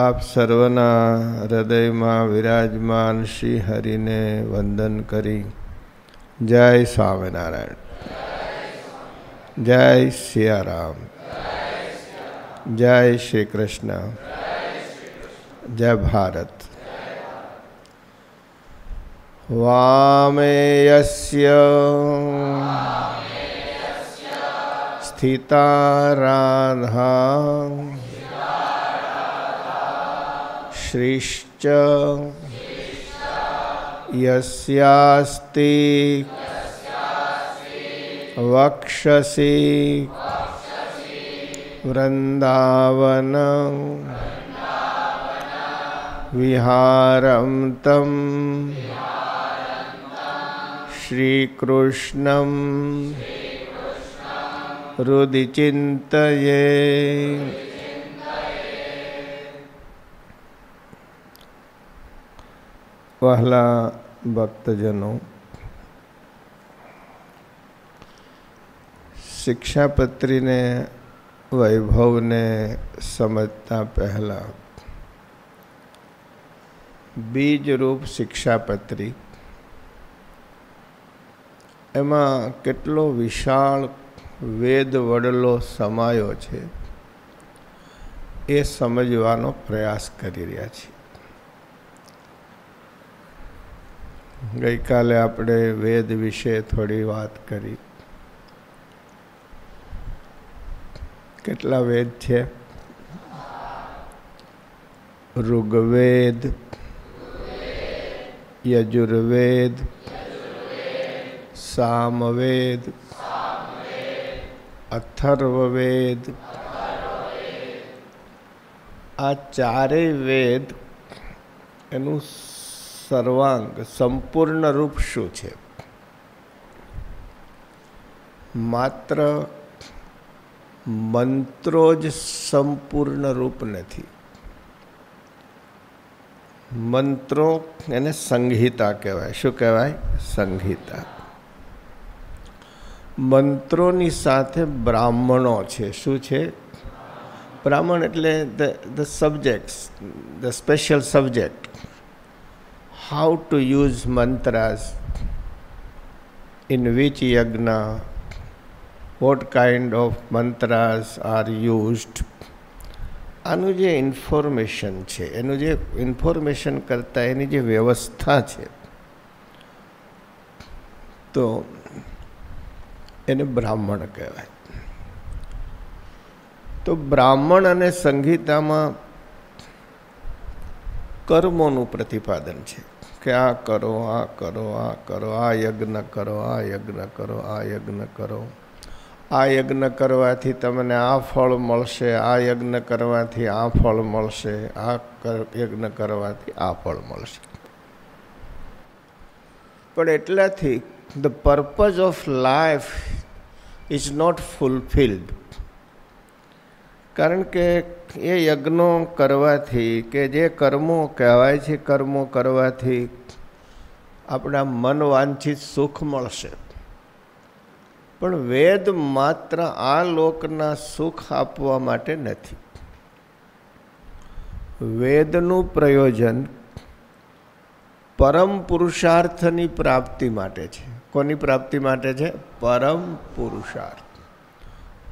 આપ સર્વના હૃદયમાં વિરાજમાન શ્રી હરિને વંદન કરી જય સ્વામિનારાયણ જય સિયારામ જય શ્રી કૃષ્ણ જય ભારત વામેયસ્ય સ્થિતા રાધા શ્રીશ્ચ યસ્યાસ્તિ વક્ષસી વૃંદાવન વિહારમ તમ શ્રીકૃષ્ણમ હૃદિ વહલા ભક્તજનો શિક્ષાપત્રીને વૈભવને સમજતા પહેલાં બીજરૂપ શિક્ષાપત્રી એમાં કેટલો વિશાળ વેદ વડલો સમાયો છે એ સમજવાનો પ્રયાસ કરી રહ્યા છીએ गई काले अपने वेद विषय थोड़ी बात करी कितला वेद थे ऋग्वेद यजुर्वेद सामवेद अथर्ववेद आ चार वेद एनु સર્વાંગ સંપૂર્ણ રૂપ શું છે માત્ર મંત્રો જ સંપૂર્ણ રૂપ નથી મંત્રો એને સંહિતા કહેવાય શું કહેવાય સંહિતા મંત્રોની સાથે બ્રાહ્મણો છે શું છે બ્રાહ્મણ એટલે the the subjects the special subject how to use mantras, in which yagna, what kind of mantras are used. આનું જે ઇન્ફોર્મેશન છે એનું જે ઇન્ફોર્મેશન કરતાં એની જે વ્યવસ્થા છે તો એને બ્રાહ્મણ કહેવાય તો બ્રાહ્મણ અને સંગીતામાં કર્મોનું પ્રતિપાદન છે કે આ કરો આ કરો આ કરો આ યજ્ઞ કરો આ યજ્ઞ કરો આ યજ્ઞ કરો આ યજ્ઞ કરવાથી તમને આ ફળ મળશે આ યજ્ઞ કરવાથી આ ફળ મળશે આ યજ્ઞ કરવાથી આ ફળ મળશે પણ એટલાથી the purpose of life is not fulfilled કારણ કે એ યજ્ઞો કરવાથી કે જે કર્મો કહેવાય છે કર્મો કરવાથી આપણા મન વાંછિત સુખ મળશે પણ વેદ માત્ર આ લોકના સુખ આપવા માટે નથી વેદનું પ્રયોજન પરમ પુરુષાર્થની પ્રાપ્તિ માટે છે કોની પ્રાપ્તિ માટે છે પરમ પુરુષાર્થ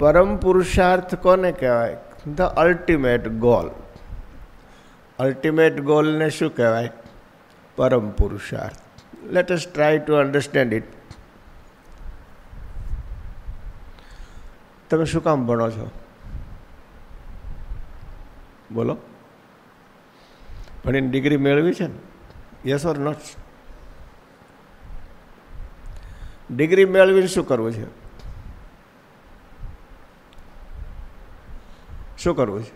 પરમ પુરુષાર્થ કોને કહેવાય ધ અલ્ટિમેટ ગોલ અલ્ટિમેટ ગોલને શું કહેવાય પરમ પુરુષાર્થ let us try to understand it તમે શું કામ ભણો છો બોલો ભણીને ડિગ્રી મેળવી છે ને યસ ઓર નોટ ડિગ્રી મેળવીને શું કરવું છે શું કરવું છે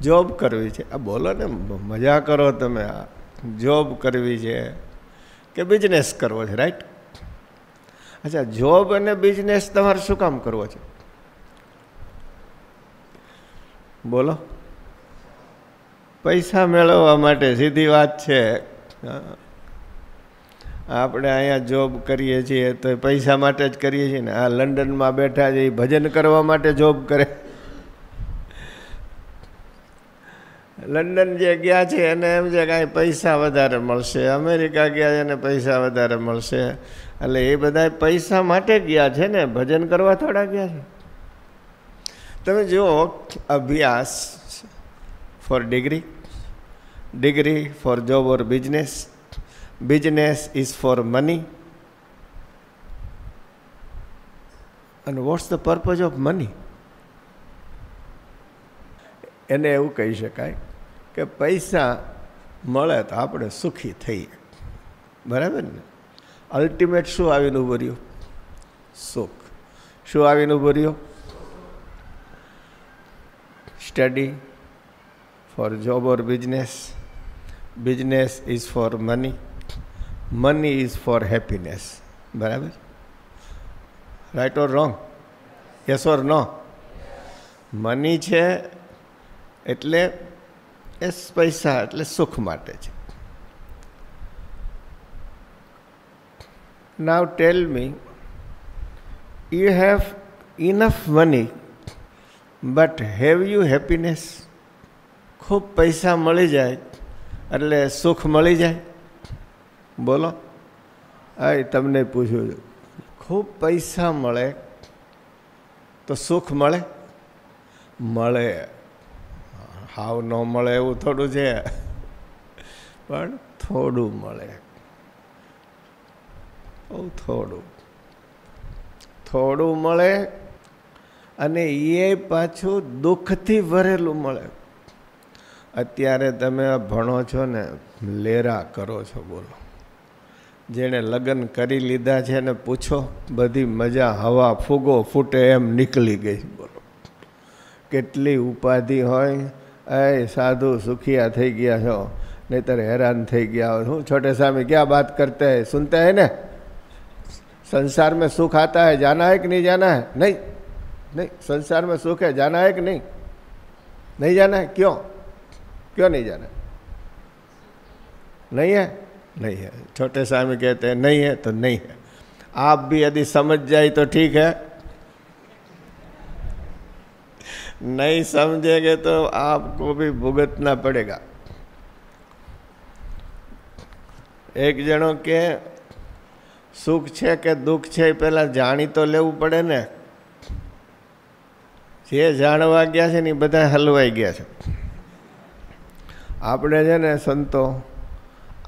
જોબ કરવી છે આ બોલો ને મજા કરો તમે આ જોબ કરવી છે કે બિઝનેસ કરવો છે રાઈટ અચ્છા જોબ અને બિઝનેસ તમારે શું કામ કરવો છે બોલો પૈસા મેળવવા માટે સીધી વાત છે આપણે અહીંયા જોબ કરીએ છીએ તો પૈસા માટે જ કરીએ છીએ ને આ લંડનમાં બેઠા છે એ ભજન કરવા માટે જોબ કરે લંડન જે ગયા છે એને એમ છે કાંઈ પૈસા વધારે મળશે અમેરિકા ગયા છે એને પૈસા વધારે મળશે એટલે એ બધા પૈસા માટે ગયા છે ને ભજન કરવા થોડા ગયા છે તમે જુઓ અભ્યાસ for degree degree for job or business business is for money અને what's the purpose of money એને એવું કહી શકાય કે પૈસા મળે તો આપણે સુખી થઈએ બરાબર ને અલ્ટિમેટ શું આવીને ઊભું રહ્યું સુખ શું આવીને ઊભું રહ્યું study for job or business business is for money money is for happiness બરાબર right or wrong yes or no money છે એટલે એ પૈસા એટલે સુખ માટે છે now tell me you have enough money but have you happiness ખૂબ પૈસા મળી જાય એટલે સુખ મળી જાય બોલો હા તમને પૂછું છું ખૂબ પૈસા મળે તો સુખ મળે મળે હાવ ન મળે એવું થોડું છે પણ થોડું મળે બહુ થોડું થોડું મળે અને એ પાછું દુઃખથી ભરેલું મળે અત્યારે તમે ભણો છો ને લેરા કરો છો બોલો જેણે લગ્ન કરી લીધા છે ને પૂછો બધી મજા હવા ફૂગો ફૂટે એમ નીકળી ગઈ બોલો કેટલી ઉપાધિ હોય એ સાધુ સુખિયા થઈ ગયા છો નહીતર હેરાન થઈ गया और हूँ छोटे साहब में क्या बात करते हैं सुनते हैं ને संसार में सुख आता है जाना है कि नहीं जाना है नहीं नहीं संसार में सुख है जाना है कि नहीं नहीं जाना है क्यों क्यों नहीं जाना है नहीं है नहीं है छोटे स्वामी कहते हैं नहीं है तो नहीं है आप भी यदि समझ जाए तो ठीक है नहीं समझेंगे तो आपको भी भुगतना પડેગા એક જણો કે સુખ છે કે દુઃખ છે એ પહેલાં જાણી તો લેવું પડે ને જે જાણવા ગયા છે ને એ બધા હલવાઈ ગયા છે આપણે છે ને સંતો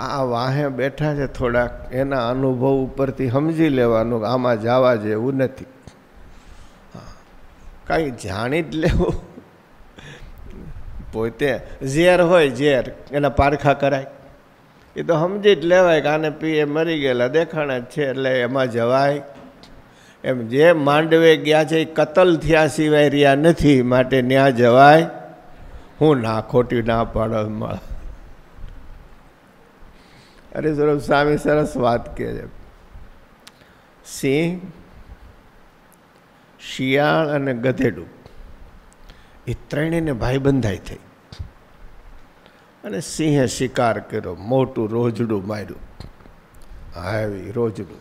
આ વાહે બેઠા છે થોડાક એના અનુભવ ઉપરથી સમજી લેવાનું આમાં જવા જેવું નથી કાંઈ જાણી જ લેવું પોતે ઝેર હોય ઝેર એના પારખા કરાય એ તો સમજી જ લેવાય કે આને પીએ મરી ગયેલા દેખાણા જ છે એટલે એમાં જવાય એમ જે માંડવે ગયા છે એ કતલ થયા સિવાય રહ્યા નથી માટે ત્યાં જવાય હું ના ખોટી ના મળ અરે સૌરભ સ્વામી સરસ વાત કહે છે સિંહ શિયાળ અને ગધેડું એ ત્રણેયને ભાઈ બંધાઈ થઈ અને સિંહે શિકાર કર્યો મોટું રોજડું માર્યું હાવી રોજડું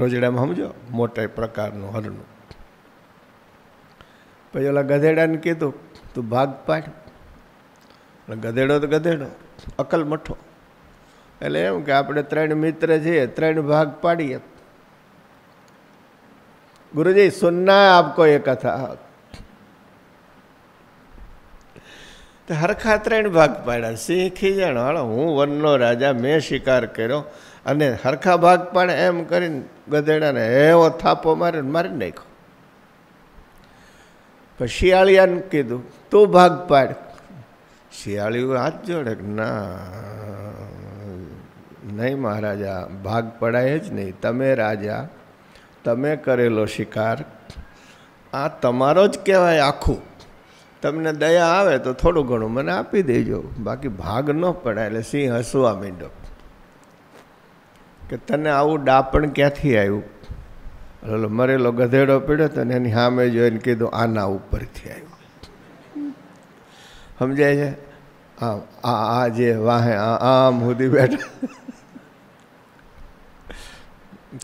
રોજડામાં સમજો મોટા પ્રકારનું હરણું પછી ઓલા ગધેડાને કીધું તું ભાગ પાડ ગધેડો તો ગધેડો અકલ મઠો એટલે એમ કે આપણે ત્રણ મિત્ર છીએ ત્રણ ભાગ પાડીએ ગુરુજી સુનના सुनना है आपको તો હરખા ત્રણ ભાગ પાડ્યા સિંહ જણ હાલો હું વનનો રાજા મેં શિકાર કર્યો અને હરખા ભાગ પાડે એમ કરીને ગધેડાને એવો થાપો મારીને મારી નાખ્યો પછી શિયાળિયાને કીધું તું ભાગ પાડ શિયાળીઓ હાથ જોડે ના નહીં મહારાજા ભાગ પડાય જ નહીં તમે રાજા તમે કરેલો શિકાર આ તમારો જ કહેવાય આખું તમને દયા આવે તો થોડું ઘણું મને આપી દેજો બાકી ભાગ ન પડાય એટલે સિંહ હસવા માંડ્યો કે તને આવું ડાપણ ક્યાંથી આવ્યું ઓલો મરેલો ગધેડો પીડ્યો તને એની સામે જોઈને કીધું આના ઉપરથી આવ્યું સમજાય છે આમ આ જે વાહે આ આમ સુધી બેઠા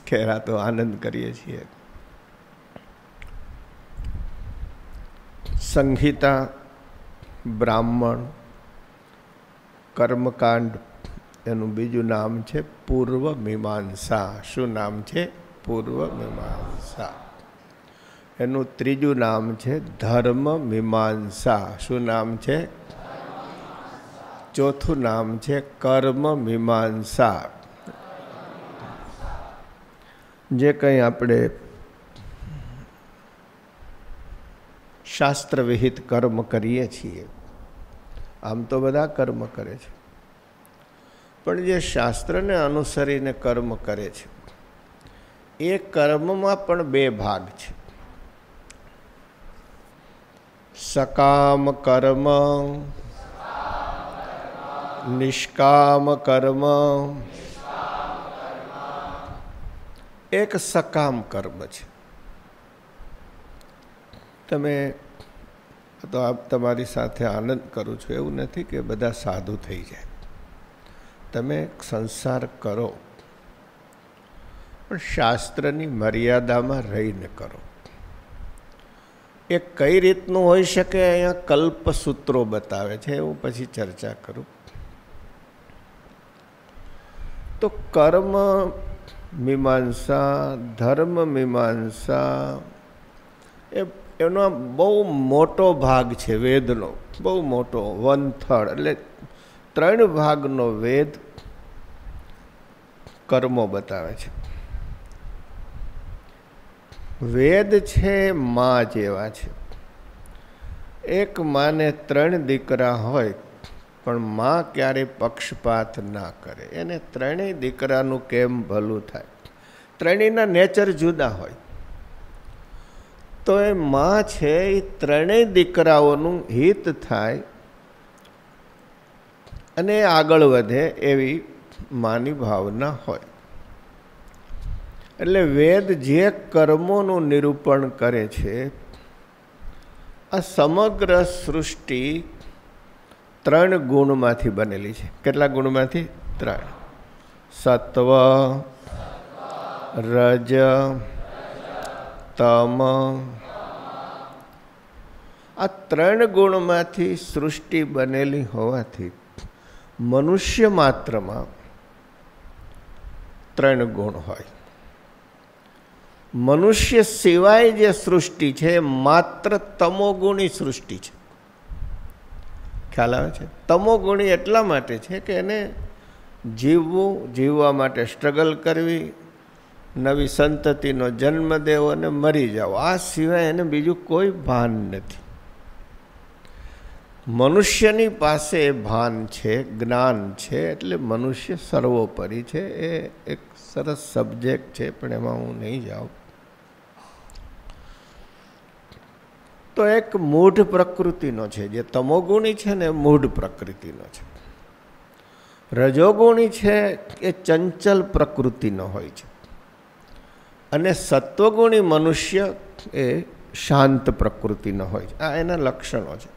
ખેરાતો આનંદ કરીએ છીએ સંહિતા બ્રાહ્મણ કર્મકાંડ એનું બીજું નામ છે પૂર્વ મીમાંસા શું નામ છે પૂર્વ મીમાંસા એનું ત્રીજું નામ છે ધર્મ મીમાંસા શું નામ છે ચોથું નામ છે કર્મ મીમાંસા જે કંઈ આપણે શાસ્ત્ર વિહિત કર્મ કરીએ છીએ આમ તો બધા કર્મ કરે છે પણ જે શાસ્ત્રને અનુસરીને કર્મ કરે છે એ કર્મમાં પણ બે ભાગ છે સકામ કર્મ નિષ્કામ કર્મ એક સકામ કર્મ છે તમે તો આપ તમારી સાથે આનંદ કરું છું એવું નથી કે બધા સાધુ થઈ જાય તમે સંસાર કરો પણ શાસ્ત્રની મર્યાદામાં રહીને કરો એ કઈ રીતનું હોઈ શકે અહીંયા કલ્પસૂત્રો બતાવે છે એવું પછી ચર્ચા કરું તો કર્મ મીમાંસા ધર્મ મીમાંસા એ એનો બહુ મોટો ભાગ છે વેદનો બહુ મોટો વન થર્ડ એટલે ત્રણ ભાગનો વેદ કર્મો બતાવે છે વેદ છે મા જેવા છે એક માને ત્રણ દીકરા હોય પણ માં ક્યારે પક્ષપાત ના કરે એને ત્રણેય દીકરાનું કેમ ભલું થાય ત્રણેયના નેચર જુદા હોય તો એ માં છે એ ત્રણેય દીકરાઓનું હિત થાય અને આગળ વધે એવી માની ભાવના હોય એટલે વેદ જે કર્મોનું નિરૂપણ કરે છે આ સમગ્ર સૃષ્ટિ ત્રણ ગુણમાંથી બનેલી છે કેટલા ગુણમાંથી ત્રણ સત્વ રજ તમ આ ત્રણ ગુણમાંથી સૃષ્ટિ બનેલી હોવાથી મનુષ્ય માત્રમાં ત્રણ ગુણ હોય મનુષ્ય સિવાય જે સૃષ્ટિ છે માત્ર તમોગુણી સૃષ્ટિ છે ખ્યાલ આવે છે તમોગુણી એટલા માટે છે કે એને જીવવું જીવવા માટે સ્ટ્રગલ કરવી નવી સંતતિનો જન્મ દેવો અને મરી જાઓ આ સિવાય એને બીજું કોઈ ભાન નથી મનુષ્યની પાસે એ ભાન છે જ્ઞાન છે એટલે મનુષ્ય સર્વોપરી છે એ એક સરસ સબ્જેક્ટ છે પણ એમાં હું નહીં જાઉં તો એક મૂઢ પ્રકૃતિનો છે જે તમોગુણી છે ને મૂઢ પ્રકૃતિનો છે રજોગુણી છે એ ચંચલ પ્રકૃતિનો હોય છે અને સત્વગુણી મનુષ્ય એ શાંત પ્રકૃતિનો હોય છે આ એના લક્ષણો છે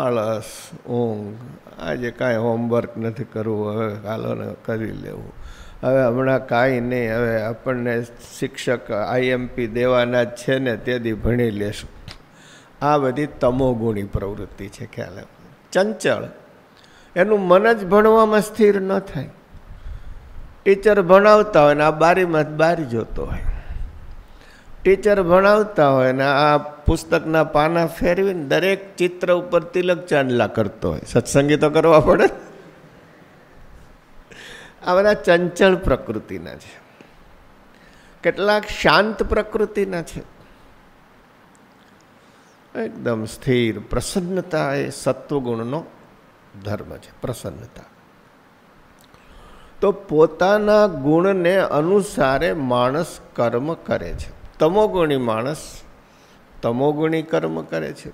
આળસ ઊંઘ આજે કાંઈ હોમવર્ક નથી કરવું હવે હાલોને કરી લેવું હવે હમણાં કાંઈ નહીં હવે આપણને શિક્ષક આઈએમપી દેવાના જ છે ને તેથી ભણી લેશું આ બધી તમોગુણી પ્રવૃત્તિ છે ખ્યાલ ચંચળ એનું મન જ ભણવામાં સ્થિર ન થાય ટીચર ભણાવતા હોય ને આ બારીમાં બારી જોતો હોય ટીચર ભણાવતા હોય ને આ પુસ્તકના પાના ફેરવીને દરેક ચિત્ર ઉપર તિલક ચાંદલા કરતો હોય સત્સંગી તો કરવા પડે આ બધા ચંચળ પ્રકૃતિના છે કેટલાક શાંત પ્રકૃતિના છે એકદમ સ્થિર પ્રસન્નતા એ સત્વગુણનો ધર્મ છે પ્રસન્નતા તો પોતાના ગુણને અનુસારે માણસ કર્મ કરે છે તમોગુણી માણસ તમોગુણી કર્મ કરે છે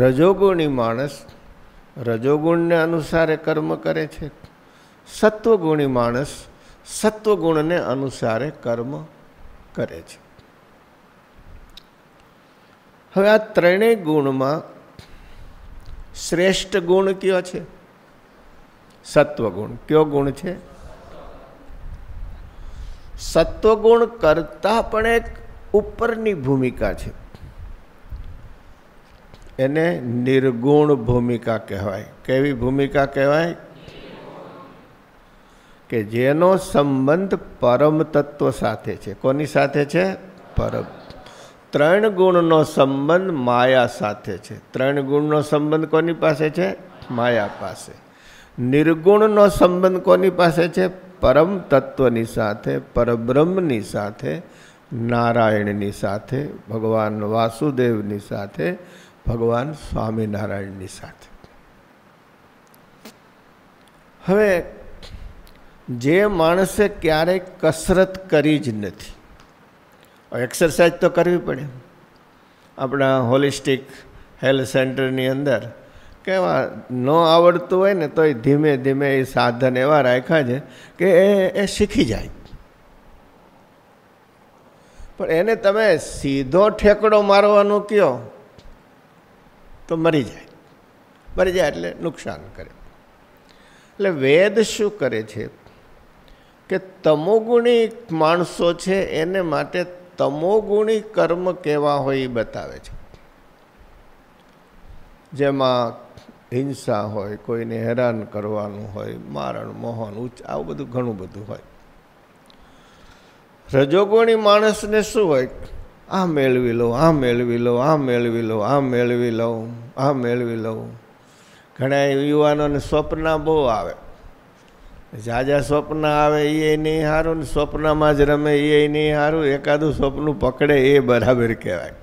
રજોગુણી માણસ રજોગુણને અનુસારે કર્મ કરે છે સત્વગુણી માણસ સત્વગુણને અનુસારે કર્મ કરે છે હવે આ ત્રણેય ગુણમાં શ્રેષ્ઠ ગુણ કયો છે સત્વગુણ કયો ગુણ છે સત્વગુણ કરતા પણ એક ઉપરની ભૂમિકા છે એને નિર્ગુણ ભૂમિકા કહેવાય કેવી ભૂમિકા કહેવાય કે જેનો સંબંધ પરમ તત્વ સાથે છે કોની સાથે છે પરમ ત્રણ ગુણનો સંબંધ માયા સાથે છે ત્રણ ગુણનો સંબંધ કોની પાસે છે માયા પાસે નિર્ગુણનો સંબંધ કોની પાસે છે પરમ તત્વની સાથે પરબ્રહ્મની સાથે નારાયણની સાથે ભગવાન વાસુદેવની સાથે ભગવાન સ્વામિનારાયણની સાથે હવે જે માણસે ક્યારેય કસરત કરી જ નથી એક્સરસાઇઝ તો કરવી પડે આપણા હોલિસ્ટિક હેલ્થ સેન્ટરની અંદર કેવા ન આવડતું હોય ને તોય ધીમે ધીમે એ સાધન એવા રાખ્યા છે કે એ એ શીખી જાય પણ એને તમે સીધો ઠેકડો મારવાનો કહો તો મરી જાય મરી જાય એટલે નુકસાન કરે એટલે વેદ શું કરે છે કે તમોગુણી માણસો છે એને માટે તમોગુણી કર્મ કેવા હોય એ બતાવે છે જેમાં હિંસા હોય કોઈને હેરાન કરવાનું હોય મારણ મોહન ઉચ્ચ આવું બધું ઘણું બધું હોય રજોગુણી માણસને શું હોય આ મેળવી લો આ મેળવી લો આ મેળવી લો આ મેળવી લઉં આ મેળવી લઉં ઘણા યુવાનોને સ્વપ્ન બહુ આવે જાજા સ્વપ્ન આવે એ નહીં સારું ને સ્વપ્નમાં જ રમે એ નહીં સારું એકાદું સ્વપ્ન પકડે એ બરાબર કહેવાય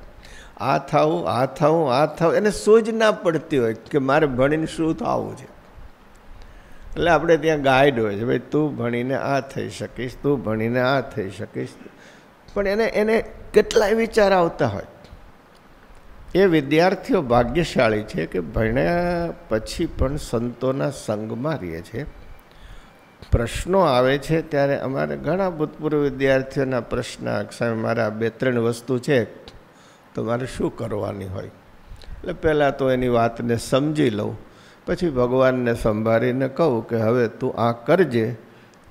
આ થવું આ થવું આ થવું એને સૂજ ના પડતી હોય કે મારે ભણીને શું થવું છે એટલે આપણે ત્યાં ગાઈડ હોય છે ભાઈ તું ભણીને આ થઈ શકીશ તું ભણીને આ થઈ શકીશ પણ એને એને કેટલાય વિચાર આવતા હોય એ વિદ્યાર્થીઓ ભાગ્યશાળી છે કે ભણ્યા પછી પણ સંતોના સંગમાં રહે છે પ્રશ્નો આવે છે ત્યારે અમારે ઘણા ભૂતપૂર્વ વિદ્યાર્થીઓના પ્રશ્ન સામે મારા બે ત્રણ વસ્તુ છે તો મારે શું કરવાની હોય એટલે પહેલાં તો એની વાતને સમજી લઉં પછી ભગવાનને સંભાળીને કહું કે હવે તું આ કરજે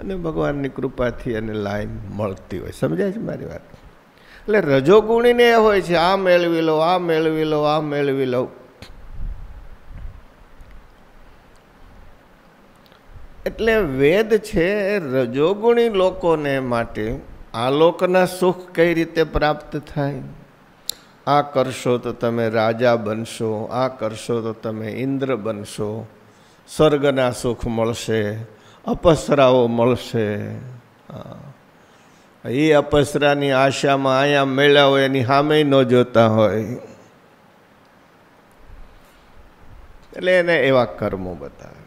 અને ભગવાનની કૃપાથી એને લાઈન મળતી હોય સમજાય છે મારી વાત એટલે રજોગુણીને એ હોય છે આ મેળવી લો આ મેળવી લો આ મેળવી લઉં એટલે વેદ છે એ રજોગુણી લોકોને માટે લોકના સુખ કઈ રીતે પ્રાપ્ત થાય આ કરશો તો તમે રાજા બનશો આ કરશો તો તમે ઇન્દ્ર બનશો સ્વર્ગના સુખ મળશે અપસરાઓ મળશે એ અપસરાની આશામાં અહીંયા મેળા હોય એની સામે ન જોતા હોય એટલે એને એવા કર્મો બતાવે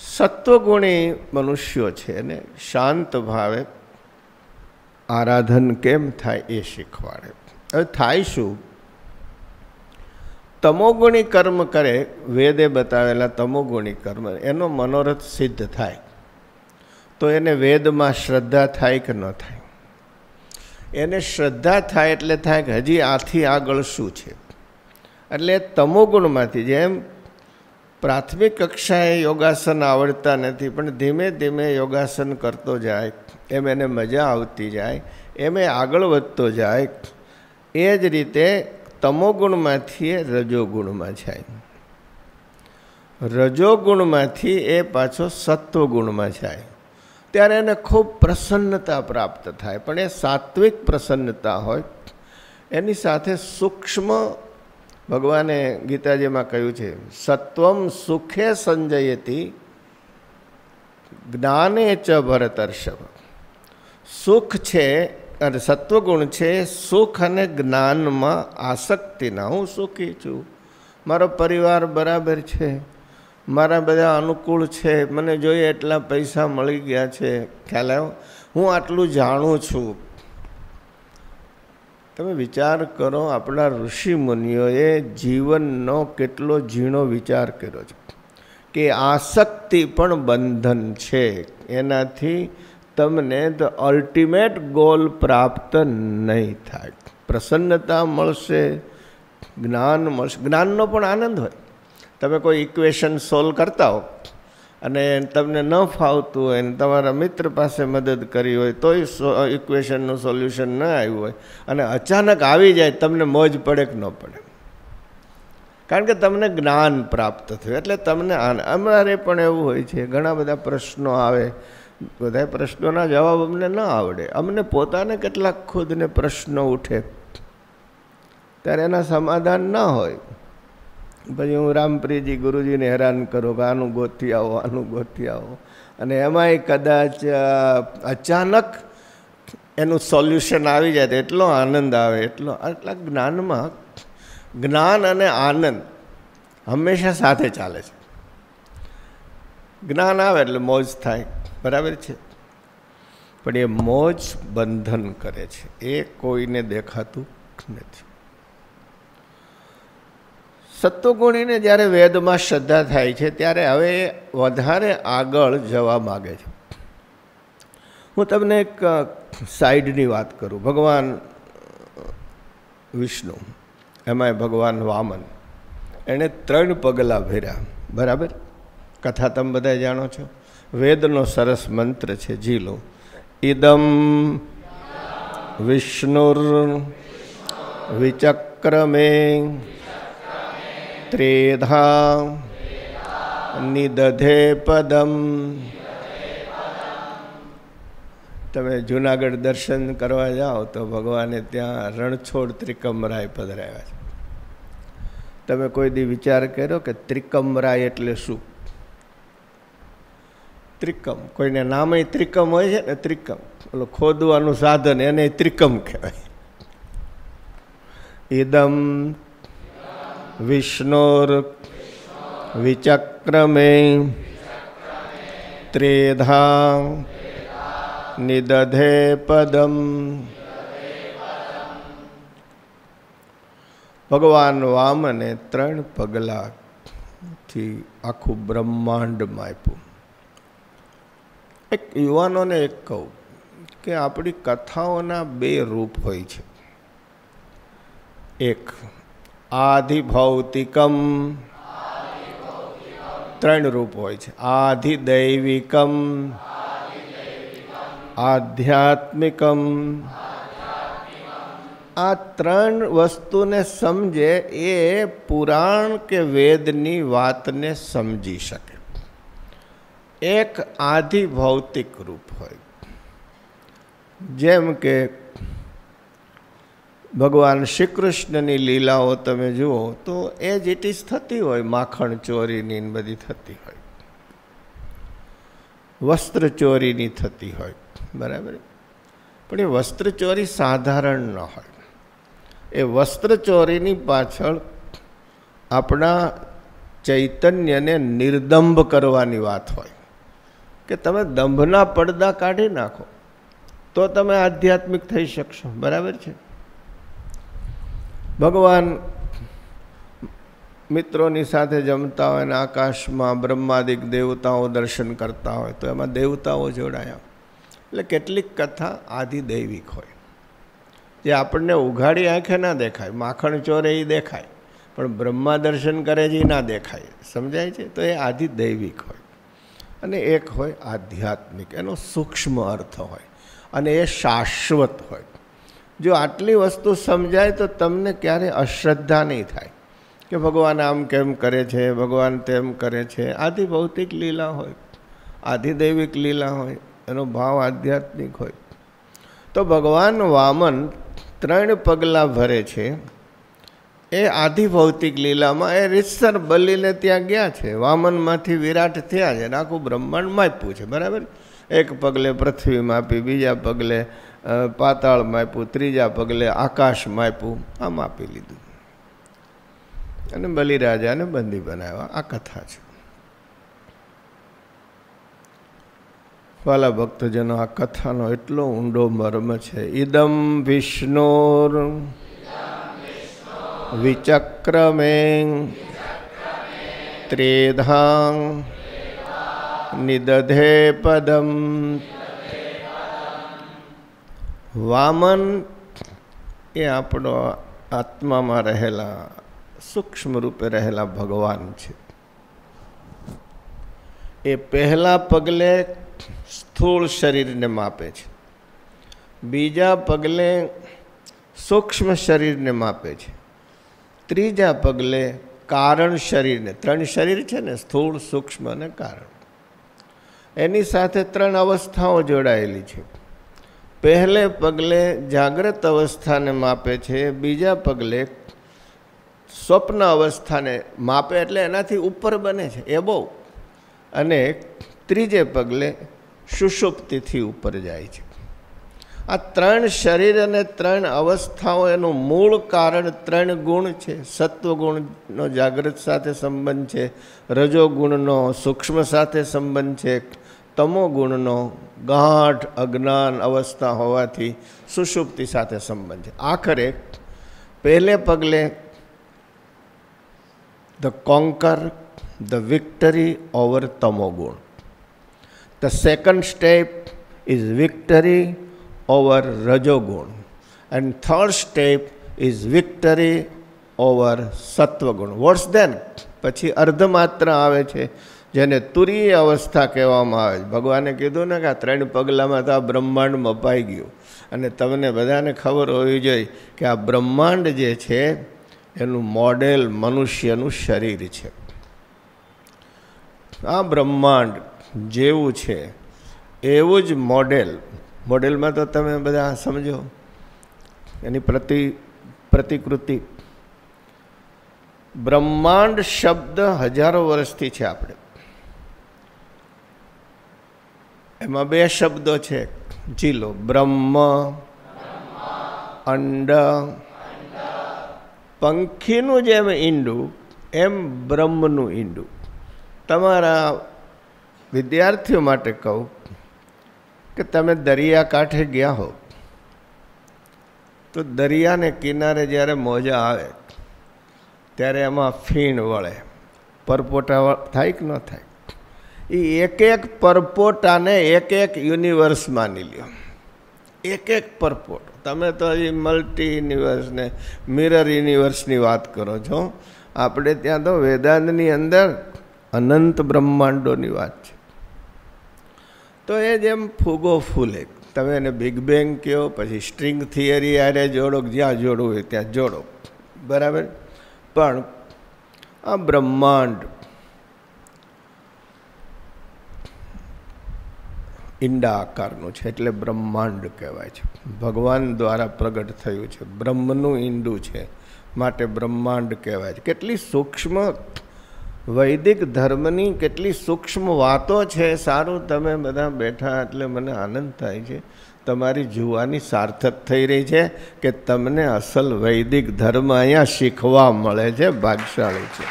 સત્વગુણી મનુષ્યો છે એને શાંત ભાવે આરાધન કેમ થાય એ શીખવાડે હવે થાય શું તમોગુણી કર્મ કરે વેદે બતાવેલા તમોગુણી કર્મ એનો મનોરથ સિદ્ધ થાય તો એને વેદમાં શ્રદ્ધા થાય કે ન થાય એને શ્રદ્ધા થાય એટલે થાય કે હજી આથી આગળ શું છે એટલે તમોગુણમાંથી જેમ પ્રાથમિક કક્ષાએ યોગાસન આવડતા નથી પણ ધીમે ધીમે યોગાસન કરતો જાય એમ એને મજા આવતી જાય એમ એ આગળ વધતો જાય એ જ રીતે તમોગુણમાંથી એ રજોગુણમાં જાય રજોગુણમાંથી એ પાછો સત્વગુણમાં જાય ત્યારે એને ખૂબ પ્રસન્નતા પ્રાપ્ત થાય પણ એ સાત્વિક પ્રસન્નતા હોય એની સાથે સૂક્ષ્મ ભગવાને ગીતાજીમાં કહ્યું છે સત્વમ સુખે સંજયતી જ્ઞાને ચ ભરતર્ષભ સુખ છે અને સત્વગુણ છે સુખ અને જ્ઞાનમાં આસક્તિના હું સુખી છું મારો પરિવાર બરાબર છે મારા બધા અનુકૂળ છે મને જોઈએ એટલા પૈસા મળી ગયા છે ખ્યાલ આવ્યો હું આટલું જાણું છું તમે વિચાર કરો આપણા ઋષિ મુનિઓએ જીવનનો કેટલો ઝીણો વિચાર કર્યો છે કે આસક્તિ પણ બંધન છે એનાથી તમને તો અલ્ટિમેટ ગોલ પ્રાપ્ત નહીં થાય પ્રસન્નતા મળશે જ્ઞાન મળશે જ્ઞાનનો પણ આનંદ હોય તમે કોઈ ઇક્વેશન સોલ્વ કરતા હો અને તમને ન ફાવતું હોય ને તમારા મિત્ર પાસે મદદ કરી હોય તોય ઇક્વેશનનું સોલ્યુશન ન આવ્યું હોય અને અચાનક આવી જાય તમને મોજ પડે કે ન પડે કારણ કે તમને જ્ઞાન પ્રાપ્ત થયું એટલે તમને અમારે પણ એવું હોય છે ઘણા બધા પ્રશ્નો આવે બધા પ્રશ્નોના જવાબ અમને ન આવડે અમને પોતાને કેટલાક ખુદને પ્રશ્નો ઉઠે ત્યારે એના સમાધાન ન હોય પછી હું રામપ્રિયજી ગુરુજીને હેરાન કરો કે આનું ગોતથી આવો આનું ગોતથી આવો અને એમાંય કદાચ અચાનક એનું સોલ્યુશન આવી જાય તો એટલો આનંદ આવે એટલો આટલા જ્ઞાનમાં જ્ઞાન અને આનંદ હંમેશા સાથે ચાલે છે જ્ઞાન આવે એટલે મોજ થાય બરાબર છે પણ એ મોજ બંધન કરે છે એ કોઈને દેખાતું નથી સત્વગુણીને જ્યારે વેદમાં શ્રદ્ધા થાય છે ત્યારે હવે વધારે આગળ જવા માગે છે હું તમને એક સાઈડની વાત કરું ભગવાન વિષ્ણુ એમાંય ભગવાન વામન એણે ત્રણ પગલાં ભેર્યા બરાબર કથા તમે બધા જાણો છો વેદનો સરસ મંત્ર છે જીલો ઇદમ વિષ્ણુર વિચક્રમે त्रेधा નિદધે પદમ તમે જુનાગઢ દર્શન કરવા જાઓ તો ભગવાને ત્યાં રણછોડ ત્રિકમરાય પધરાવ્યા છે તમે કોઈ દી વિચાર કર્યો કે ત્રિકમરાય એટલે શું ત્રિકમ કોઈને નામે ત્રિકમ હોય છે ને ત્રિકમ ઓલો ખોદવાનું સાધન એને ત્રિકમ કહેવાય ઇદમ विष्णोर् विचक्रमे त्रेधा निदधे पदम ભગવાન વામને ત્રણ પગલાથી આખું બ્રહ્માંડમાં આપ્યું એક યુવાનોને એક કહું કે આપણી કથાઓના બે રૂપ હોય છે એક આધિભૌતિકમ ત્રણ રૂપ હોય છે આધિદૈવિકમ આધ્યાત્મિકમ આ ત્રણ વસ્તુને સમજે એ પુરાણ કે વેદની વાતને સમજી શકે એક આધિભૌતિક રૂપ હોય જેમ કે ભગવાન શ્રી કૃષ્ણની લીલાઓ તમે જુઓ તો એ જ ઇટીસ થતી હોય માખણ ચોરીની બધી થતી હોય વસ્ત્ર ચોરીની થતી હોય બરાબર પણ એ વસ્ત્ર ચોરી સાધારણ ન હોય એ વસ્ત્ર ચોરીની પાછળ આપણા ચૈતન્યને નિર્દંભ કરવાની વાત હોય કે તમે દંભના પડદા કાઢી નાખો તો તમે આધ્યાત્મિક થઈ શકશો બરાબર છે ભગવાન મિત્રોની સાથે જમતા હોય અને આકાશમાં બ્રહ્માદિક દેવતાઓ દર્શન કરતા હોય તો એમાં દેવતાઓ જોડાયા એટલે કેટલીક કથા આધિદૈવિક હોય જે આપણને ઉઘાડી આંખે ના દેખાય માખણ ચોરે એ દેખાય પણ બ્રહ્મા દર્શન કરે છે ના દેખાય સમજાય છે તો એ આધિદૈવિક હોય અને એક હોય આધ્યાત્મિક એનો સૂક્ષ્મ અર્થ હોય અને એ શાશ્વત હોય જો આટલી વસ્તુ સમજાય તો તમને ક્યારે અશ્રદ્ધા નહીં થાય કે ભગવાન આમ કેમ કરે છે ભગવાન તેમ કરે છે આધી ભૌતિક લીલા હોય આધિદૈવિક લીલા હોય એનો ભાવ આધ્યાત્મિક હોય તો ભગવાન વામન ત્રણ પગલાં ભરે છે એ આધી ભૌતિક લીલામાં એ રીતસર બલીને ત્યાં ગયા છે વામનમાંથી વિરાટ થયા છે અને આખું બ્રહ્માંડ માપ્યું છે બરાબર એક પગલે પૃથ્વી માપી બીજા પગલે પાતાળ માપ્યું ત્રીજા પગલે આકાશ માપ્યું આમ આપી લીધું અને બલિરાજાને બંદી બનાવ્યા આ કથા છે વાલા ભક્તજનો આ કથાનો એટલો ઊંડો મર્મ છે ઇદમ વિષ્ણુર વિચક્રમે ત્રેધાં નિદધે પદમ વામન એ આપણો આત્મામાં રહેલા સૂક્ષ્મ રૂપે રહેલા ભગવાન છે એ પહેલા પગલે સ્થૂળ શરીરને માપે છે બીજા પગલે સૂક્ષ્મ શરીરને માપે છે ત્રીજા પગલે કારણ શરીરને ત્રણ શરીર છે ને સ્થૂળ સૂક્ષ્મ અને કારણ એની સાથે ત્રણ અવસ્થાઓ જોડાયેલી છે પહેલે પગલે જાગ્રત અવસ્થાને માપે છે બીજા પગલે સ્વપ્ન અવસ્થાને માપે એટલે એનાથી ઉપર બને છે એ બહુ અને ત્રીજે પગલે સુષુપ્તિથી ઉપર જાય છે આ ત્રણ શરીર અને ત્રણ અવસ્થાઓ એનું મૂળ કારણ ત્રણ ગુણ છે સત્વગુણનો જાગૃત સાથે સંબંધ છે રજોગુણનો સૂક્ષ્મ સાથે સંબંધ છે તમોગુણનો ગાંઠ અજ્ઞાન અવસ્થા હોવાથી સુષુપ્તિ સાથે સંબંધિત આખરે પહેલે પગલે the conquer the victory over tamoguna the second step is victory over rajoguna and third step is victory over sattvaguna what's then પછી અર્ધમાત્રા આવે છે જેને તુરી અવસ્થા કહેવામાં આવે છે ભગવાને કીધું ને કે આ ત્રણ પગલાંમાં તો આ બ્રહ્માંડ મપાઈ ગયું અને તમને બધાને ખબર હોવી જોઈએ કે આ બ્રહ્માંડ જે છે એનું મોડેલ મનુષ્યનું શરીર છે આ બ્રહ્માંડ જેવું છે એવું જ મોડેલ મોડેલમાં તો તમે બધા સમજો એની પ્રતિ પ્રતિકૃતિ બ્રહ્માંડ શબ્દ હજારો વર્ષથી છે આપણે એમાં બે શબ્દો છે જીલો બ્રહ્મ અંડ પંખીનું જેમ ઈંડું એમ બ્રહ્મનું ઈંડું તમારા વિદ્યાર્થીઓ માટે કહું કે તમે દરિયાકાંઠે ગયા હો તો દરિયાને કિનારે જ્યારે મોજા આવે ત્યારે એમાં ફીણ વળે પરપોટા થાય કે ન થાય એ એક એક પરપોટાને એક એક યુનિવર્સ માની લ્યો એક એક પરપોટ તમે તો હજી મલ્ટી યુનિવર્સને મિરર યુનિવર્સની વાત કરો છો આપણે ત્યાં તો વેદાંતની અંદર અનંત બ્રહ્માંડોની વાત છે તો એ જેમ ફૂગો ફૂલે તમે એને બિગ બેંગ કહો પછી સ્ટ્રિંગ થિયરી આરે જોડો જ્યાં જોડવું હોય ત્યાં જોડો બરાબર પણ આ બ્રહ્માંડ ઈંડા આકારનું છે એટલે બ્રહ્માંડ કહેવાય છે ભગવાન દ્વારા પ્રગટ થયું છે બ્રહ્મનું ઈંડું છે માટે બ્રહ્માંડ કહેવાય છે કેટલી સૂક્ષ્મ વૈદિક ધર્મની કેટલી સૂક્ષ્મ વાતો છે સારું તમે બધા બેઠા એટલે મને આનંદ થાય છે તમારી જુવાની સાર્થક થઈ રહી છે કે તમને અસલ વૈદિક ધર્મ અહીંયા શીખવા મળે છે ભાગશાળી છે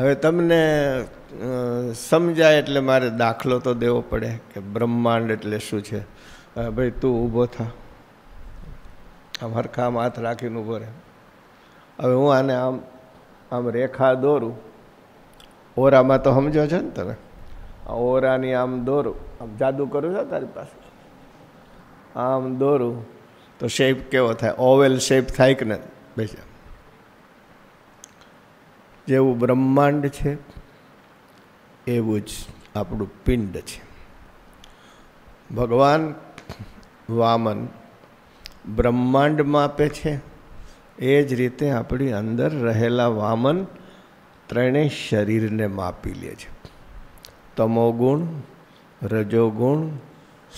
હવે તમને સમજાય એટલે મારે દાખલો તો દેવો પડે કે બ્રહ્માંડ એટલે શું છે ભાઈ તું ઊભો થા આમ હરખામ હાથ રાખીને ઊભો રહે હવે હું આને આમ આમ રેખા દોરું ઓરામાં તો સમજો છે ને તને ઓરાની આમ દોરું આમ જાદુ કરું છો તારી પાસે આમ દોરું તો શેપ કેવો થાય ઓવેલ શેપ થાય કે ને બેસા જેવું બ્રહ્માંડ છે એવું જ આપણું પિંડ છે ભગવાન વામન બ્રહ્માંડ માપે છે એ જ રીતે આપણી અંદર રહેલા વામન ત્રણેય શરીરને માપી લે છે તમોગુણ રજોગુણ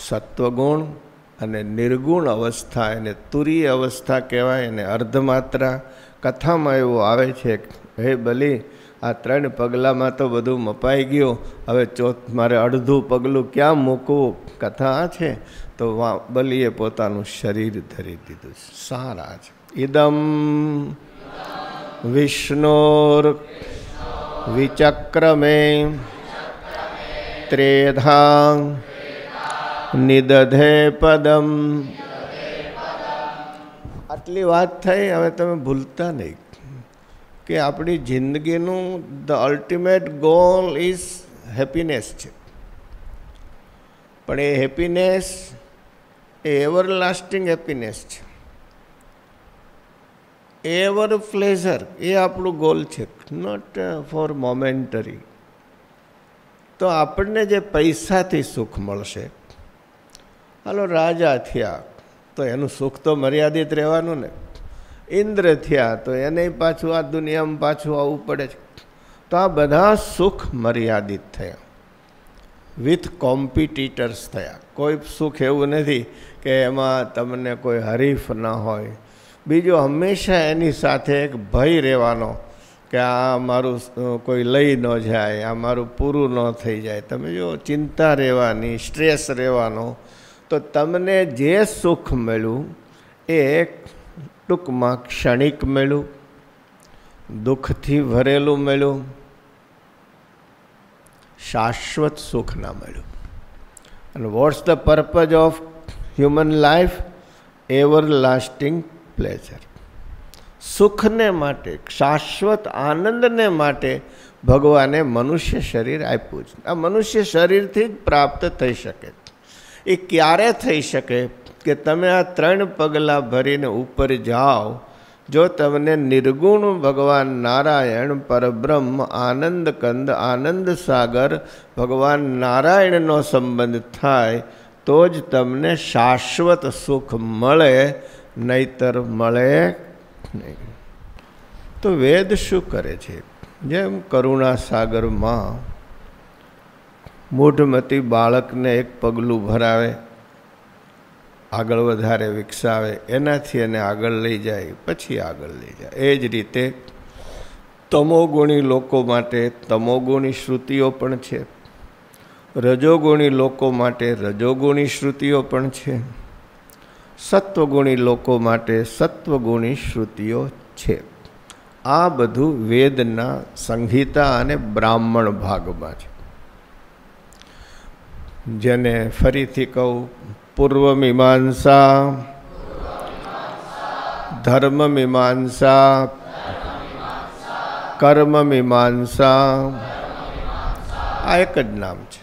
સત્વગુણ અને નિર્ગુણ અવસ્થા એને તુરી અવસ્થા કહેવાય એને અર્ધમાત્રા કથામાં એવું આવે છે હે બલી આ ત્રણ પગલામાં તો બધું મપાઈ ગયું હવે ચોથ મારે અડધું પગલું ક્યાં મૂકવું કથા છે તો વા બલીએ પોતાનું શરીર ધરી દીધું સારા છે ઇદમ વિષ્ણોર વિચક્રમે ત્રેધા નિદધે પદમ આટલી વાત થઈ હવે તમે ભૂલતા નહીં કે આપણી જિંદગીનું the ultimate goal is happiness છે પણ એ હેપીનેસ એ એવર લાસ્ટિંગ હેપીનેસ છે એવર પ્લેઝર એ આપણું ગોલ છે નોટ ફોર મોમેન્ટરી તો આપણને જે પૈસાથી સુખ મળશે હાલો રાજા થયા તો એનું સુખ તો મર્યાદિત રહેવાનું ને ઇન્દ્ર થયા તો એને પાછું આ દુનિયામાં પાછું આવવું પડે છે તો આ બધા સુખ મર્યાદિત થયા વિથ કોમ્પિટિટર્સ થયા કોઈ સુખ એવું નથી કે એમાં તમને કોઈ હરીફ ન હોય બીજો હંમેશા એની સાથે એક ભય રહેવાનો કે આ મારું કોઈ લઈ ન જાય આ મારું પૂરું ન થઈ જાય તમે જો ચિંતા રહેવાની સ્ટ્રેસ રહેવાનો તો તમને જે સુખ મળ્યું એ ટૂંકમાં ક્ષણિક મેળું દુઃખથી ભરેલું મેળું શાશ્વત સુખ ના મળ્યું અને what's the purpose of human life ever lasting pleasure સુખને માટે શાશ્વત આનંદને માટે ભગવાને મનુષ્ય શરીર આપ્યું છે આ મનુષ્ય શરીરથી જ પ્રાપ્ત થઈ શકે એ ક્યારે થઈ શકે કે તમે આ ત્રણ પગલાં ભરીને ઉપર જાઓ જો તમને નિર્ગુણ ભગવાન નારાયણ પરબ્રહ્મ આનંદ કંદ આનંદ સાગર ભગવાન નારાયણનો સંબંધ થાય તો જ તમને શાશ્વત સુખ મળે નહીતર મળે નહીં તો વેદ શું કરે છે જેમ કરુણા સાગરમાં મૂઢમતી બાળકને એક પગલું ભરાવે આગળ વધારે વિકસાવે એનાથી એને આગળ લઈ જાય પછી આગળ લઈ જાય એ જ રીતે તમોગુણી લોકો માટે તમોગુણી શ્રુતિઓ પણ છે રજોગુણી લોકો માટે રજોગુણી શ્રુતિઓ પણ છે સત્વગુણી લોકો માટે સત્વગુણી શ્રુતિઓ છે આ બધું વેદના સંહિતા અને બ્રાહ્મણ ભાગમાં છે જેને ફરીથી કહું પૂર્વમીમાંસા ધર્મમીમાંસા કર્મમીમાંસા આ એક જ નામ છે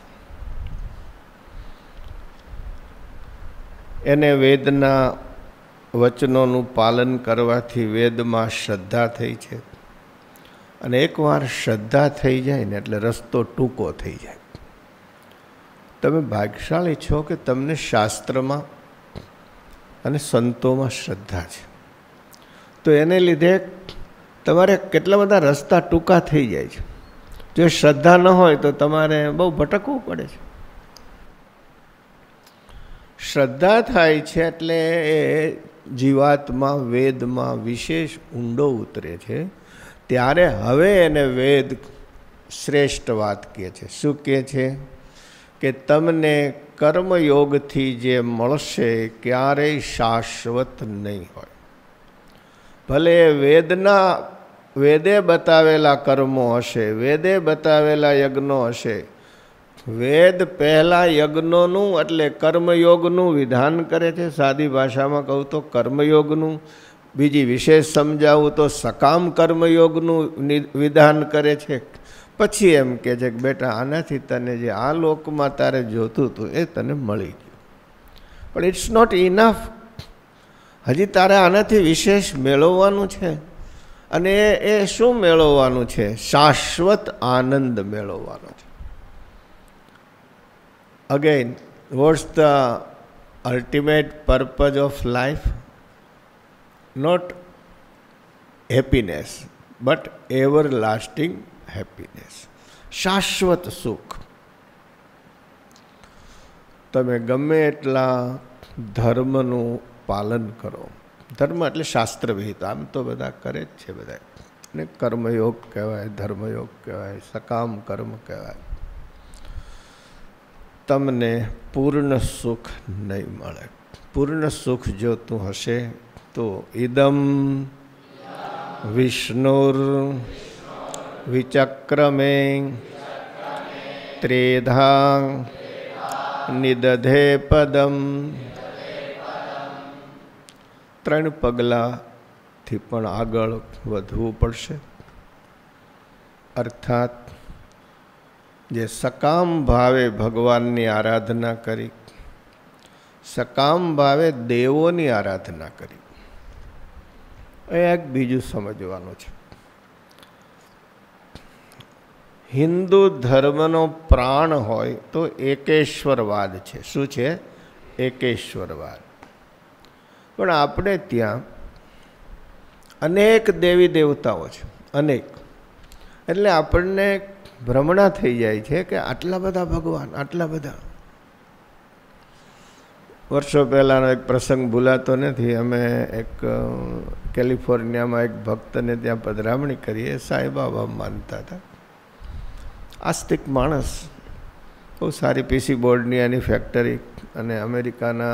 એને વેદના વચનોનું પાલન કરવાથી વેદમાં શ્રદ્ધા થઈ છે અને એકવાર શ્રદ્ધા થઈ જાય ને એટલે રસ્તો ટૂંકો થઈ જાય તમે ભાગ્યશાળી છો કે તમને શાસ્ત્રમાં અને સંતોમાં શ્રદ્ધા છે તો એને લીધે તમારે કેટલા બધા રસ્તા ટૂંકા થઈ જાય છે જો શ્રદ્ધા ન હોય તો તમારે બહુ ભટકવું પડે છે શ્રદ્ધા થાય છે એટલે એ જીવાતમાં વેદમાં વિશેષ ઊંડો ઉતરે છે ત્યારે હવે એને વેદ શ્રેષ્ઠ વાત કહે છે શું કહે છે કે તમને કર્મયોગથી જે મળશે ક્યારેય શાશ્વત નહીં હોય ભલે વેદના વેદે બતાવેલા કર્મો હશે વેદે બતાવેલા યજ્ઞો હશે વેદ પહેલાં યજ્ઞોનું એટલે કર્મયોગનું વિધાન કરે છે સાદી ભાષામાં કહું તો કર્મયોગનું બીજી વિશેષ સમજાવું તો સકામ કર્મયોગનું વિધાન કરે છે પછી એમ કે છે કે બેટા આનાથી તને જે આ લોકમાં તારે જોતું હતું એ તને મળી ગયું પણ ઇટ્સ નોટ ઇનફ હજી તારે આનાથી વિશેષ મેળવવાનું છે અને એ શું મેળવવાનું છે શાશ્વત આનંદ મેળવવાનો છે again what's the ultimate purpose of life not happiness but ever lasting happiness શાશ્વત સુખ તમે ગમે એટલા ધર્મનું પાલન કરો ધર્મ એટલે શાસ્ત્રવિહિત આમ તો બધા કરે જ છે બધા અને કર્મયોગ કહેવાય ધર્મયોગ કહેવાય સકામ કર્મ કહેવાય તમને પૂર્ણ સુખ નહીં મળે પૂર્ણ સુખ જોતું હશે તો ઇદમ વિષ્ણુર વિચક્રમે ત્રેધા નિદધે પદમ ત્રણ પગલાથી પણ આગળ વધવું પડશે અર્થાત જે સકામ ભાવે ભગવાનની આરાધના કરી સકામ ભાવે દેવોની આરાધના કરી એ એક બીજું સમજવાનું છે હિન્દુ ધર્મનો પ્રાણ હોય તો એકેશ્વરવાદ છે શું છે એકેશ્વરવાદ પણ આપણે ત્યાં અનેક દેવી દેવતાઓ છે અનેક એટલે આપણને ભ્રમણા થઈ જાય છે કે આટલા બધા ભગવાન આટલા બધા વર્ષો પહેલાંનો એક પ્રસંગ ભૂલાતો નથી અમે એક કેલિફોર્નિયામાં એક ભક્તને ત્યાં પધરામણી કરીએ સાંઈ માનતા હતા આસ્તિક માણસ બહુ સારી પીસી બોર્ડની એની ફેક્ટરી અને અમેરિકાના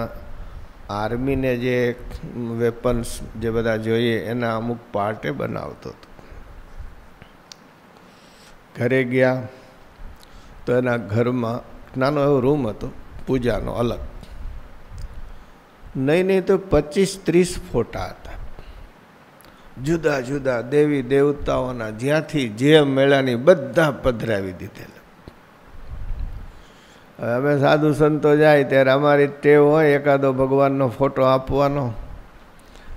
આર્મીને જે વેપન્સ જે બધા જોઈએ એના અમુક પાર્ટે બનાવતો હતો ઘરે ગયા તો એના ઘરમાં નાનો એવો રૂમ હતો પૂજાનો અલગ નહીં નહીં તો પચીસ ત્રીસ ફોટા હતા જુદા જુદા દેવી દેવતાઓના જ્યાંથી જે મેળાની બધા પધરાવી દીધેલા હવે અમે સાધુ સંતો જાય ત્યારે અમારી ટેવ હોય એકાદો ભગવાનનો ફોટો આપવાનો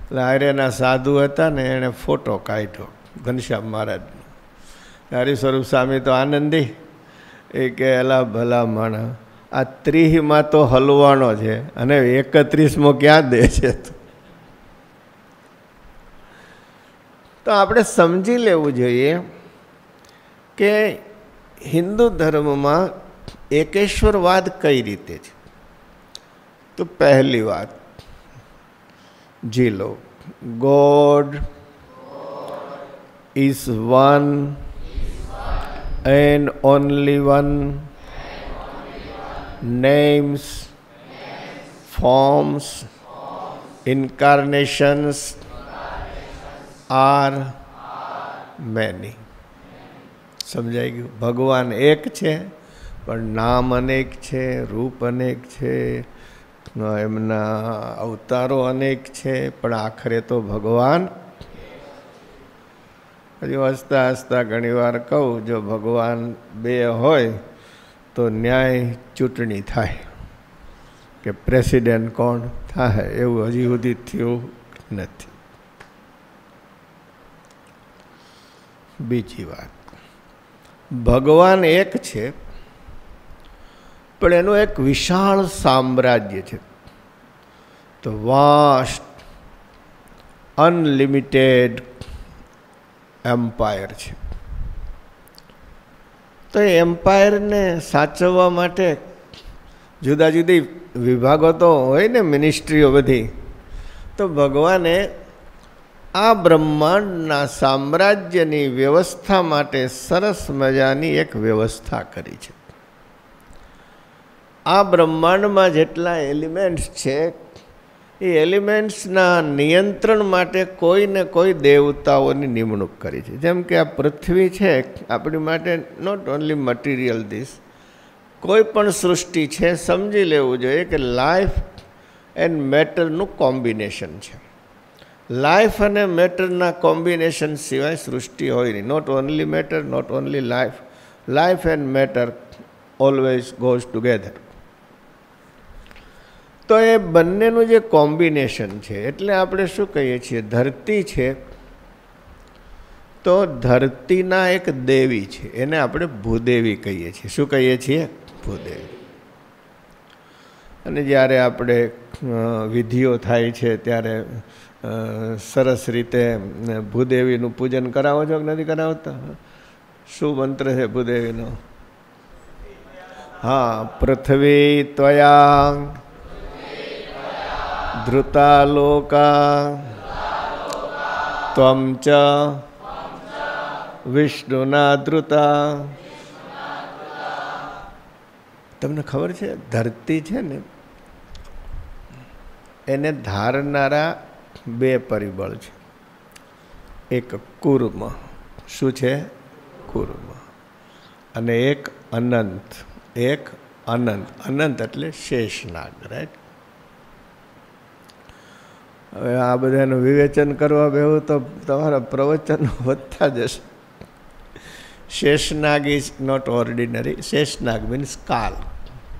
એટલે આર્યના સાધુ હતા ને એણે ફોટો કાઢ્યો ઘનશ્યામ મહારાજનો હરિ સ્વરૂપ સ્વામી તો આનંદી એ કે એલા ભલા માણા આ ત્રીહમાં તો હલવાનો છે અને એકત્રીસમો ક્યાં દે છે તું तो આપણે સમજી લેવું જોઈએ કે હિન્દુ ધર્મમાં એકેશ્વરવાદ કઈ રીતે છે તો પહેલી વાત જી લો God is one is God an only one names forms incarnations are many સમજાઈ ગયું ભગવાન એક છે પણ નામ અનેક છે રૂપ અનેક છે એમના અવતારો અનેક છે પણ આખરે તો ભગવાન હજુ હસતા હસતા ઘણીવાર કહું જો ભગવાન બે હોય તો ન્યાય ચૂંટણી થાય કે પ્રેસિડેન્ટ કોણ થાય એવું હજી સુધી થયું નથી બીજી વાત ભગવાન એક છે પણ એનું એક વિશાળ સામ્રાજ્ય છે તો વાસ્ટ અનલિમિટેડ એમ્પાયર છે તો એ એમ્પાયરને સાચવવા માટે જુદા જુદી વિભાગો તો હોય ને મિનિસ્ટ્રીઓ બધી તો ભગવાને આ બ્રહ્માંડના સામ્રાજ્યની વ્યવસ્થા માટે સરસ મજાની એક વ્યવસ્થા કરી છે આ બ્રહ્માંડમાં જેટલા એલિમેન્ટ્સ છે એ એલિમેન્ટ્સના નિયંત્રણ માટે કોઈને કોઈ દેવતાઓની નિમણૂક કરી છે જેમ કે આ પૃથ્વી છે આપણી માટે નોટ ઓન્લી મટીરિયલ ધીસ કોઈ પણ સૃષ્ટિ છે સમજી લેવું જોઈએ કે લાઈફ એન્ડ મેટરનું કોમ્બિનેશન છે લાઈફ અને મેટરના કોમ્બિનેશન સિવાય સૃષ્ટિ હોય નહીં not only matter not only life life and matter always goes together તો એ બંનેનું જે કોમ્બિનેશન છે એટલે આપણે શું કહીએ છીએ ધરતી છે તો ધરતીના એક દેવી છે એને આપણે ભૂદેવી કહીએ છીએ શું કહીએ છીએ ભૂદેવી અને જ્યારે આપણે વિધિઓ થાય છે ત્યારે સરસ રીતે ભૂદેવીનું પૂજન કરાવો છો કે નથી કરાવતા શું મંત્ર છે ભૂદેવીનો હા પૃથ્વી ત્વયા ધૃતાલોકા ત્વમ ચ વિષ્ણુના ધૃતા તમને ખબર છે ધરતી છે ને એને ધારનારા બે પરિબળ છે એક કુર્મ શું છે કુર્મ અને એક અનંત એક અનંત અનંત એટલે શેષનાગ રાઈટ હવે આ બધાનું વિવેચન કરવા બેવું તો તમારા પ્રવચનો વધતા જશે Sheshnag is not ordinary Sheshnag means કાલ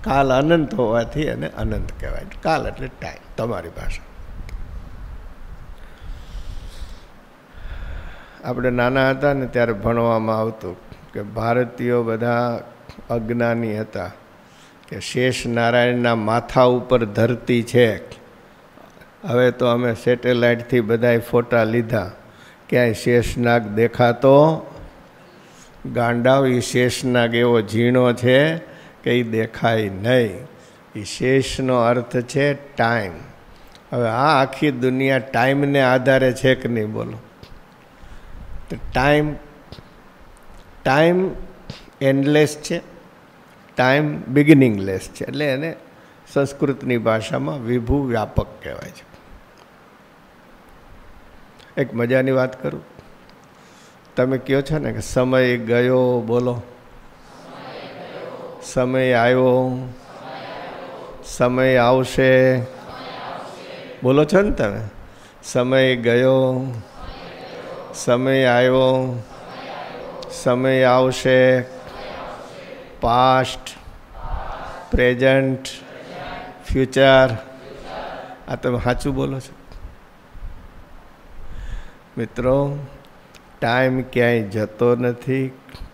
કાલ અનંત હોવાથી અને અનંત કહેવાય કાલ એટલે ટાઈમ તમારી ભાષા આપણે નાના હતા ને ત્યારે ભણવામાં આવતું કે ભારતીયો બધા અજ્ઞાની હતા કે શેષ નારાયણના માથા ઉપર ધરતી છે હવે તો અમે સેટેલાઇટથી બધાએ ફોટા લીધા ક્યાંય શેષનાગ દેખાતો ગાંડાવ એ શેષનાગ એવો ઝીણો છે કે એ દેખાય નહીં એ શેષનો અર્થ છે ટાઈમ હવે આ આખી દુનિયા ટાઈમને આધારે છે કે નહીં બોલો ટાઈમ ટાઈમ એન્ડલેસ છે ટાઈમ બિગિનિંગલેસ છે એટલે એને સંસ્કૃતની ભાષામાં વિભુ વ્યાપક કહેવાય છે એક મજાની વાત કરું તમે કહો છો ને કે સમય ગયો બોલો સમય આવ્યો સમય આવશે બોલો છો ને તમે સમય ગયો સમય આવ્યો સમય આવશે પાસ્ટ પ્રેઝન્ટ ફ્યુચર આ તમે સાચું બોલો છો મિત્રો ટાઈમ ક્યાંય જતો નથી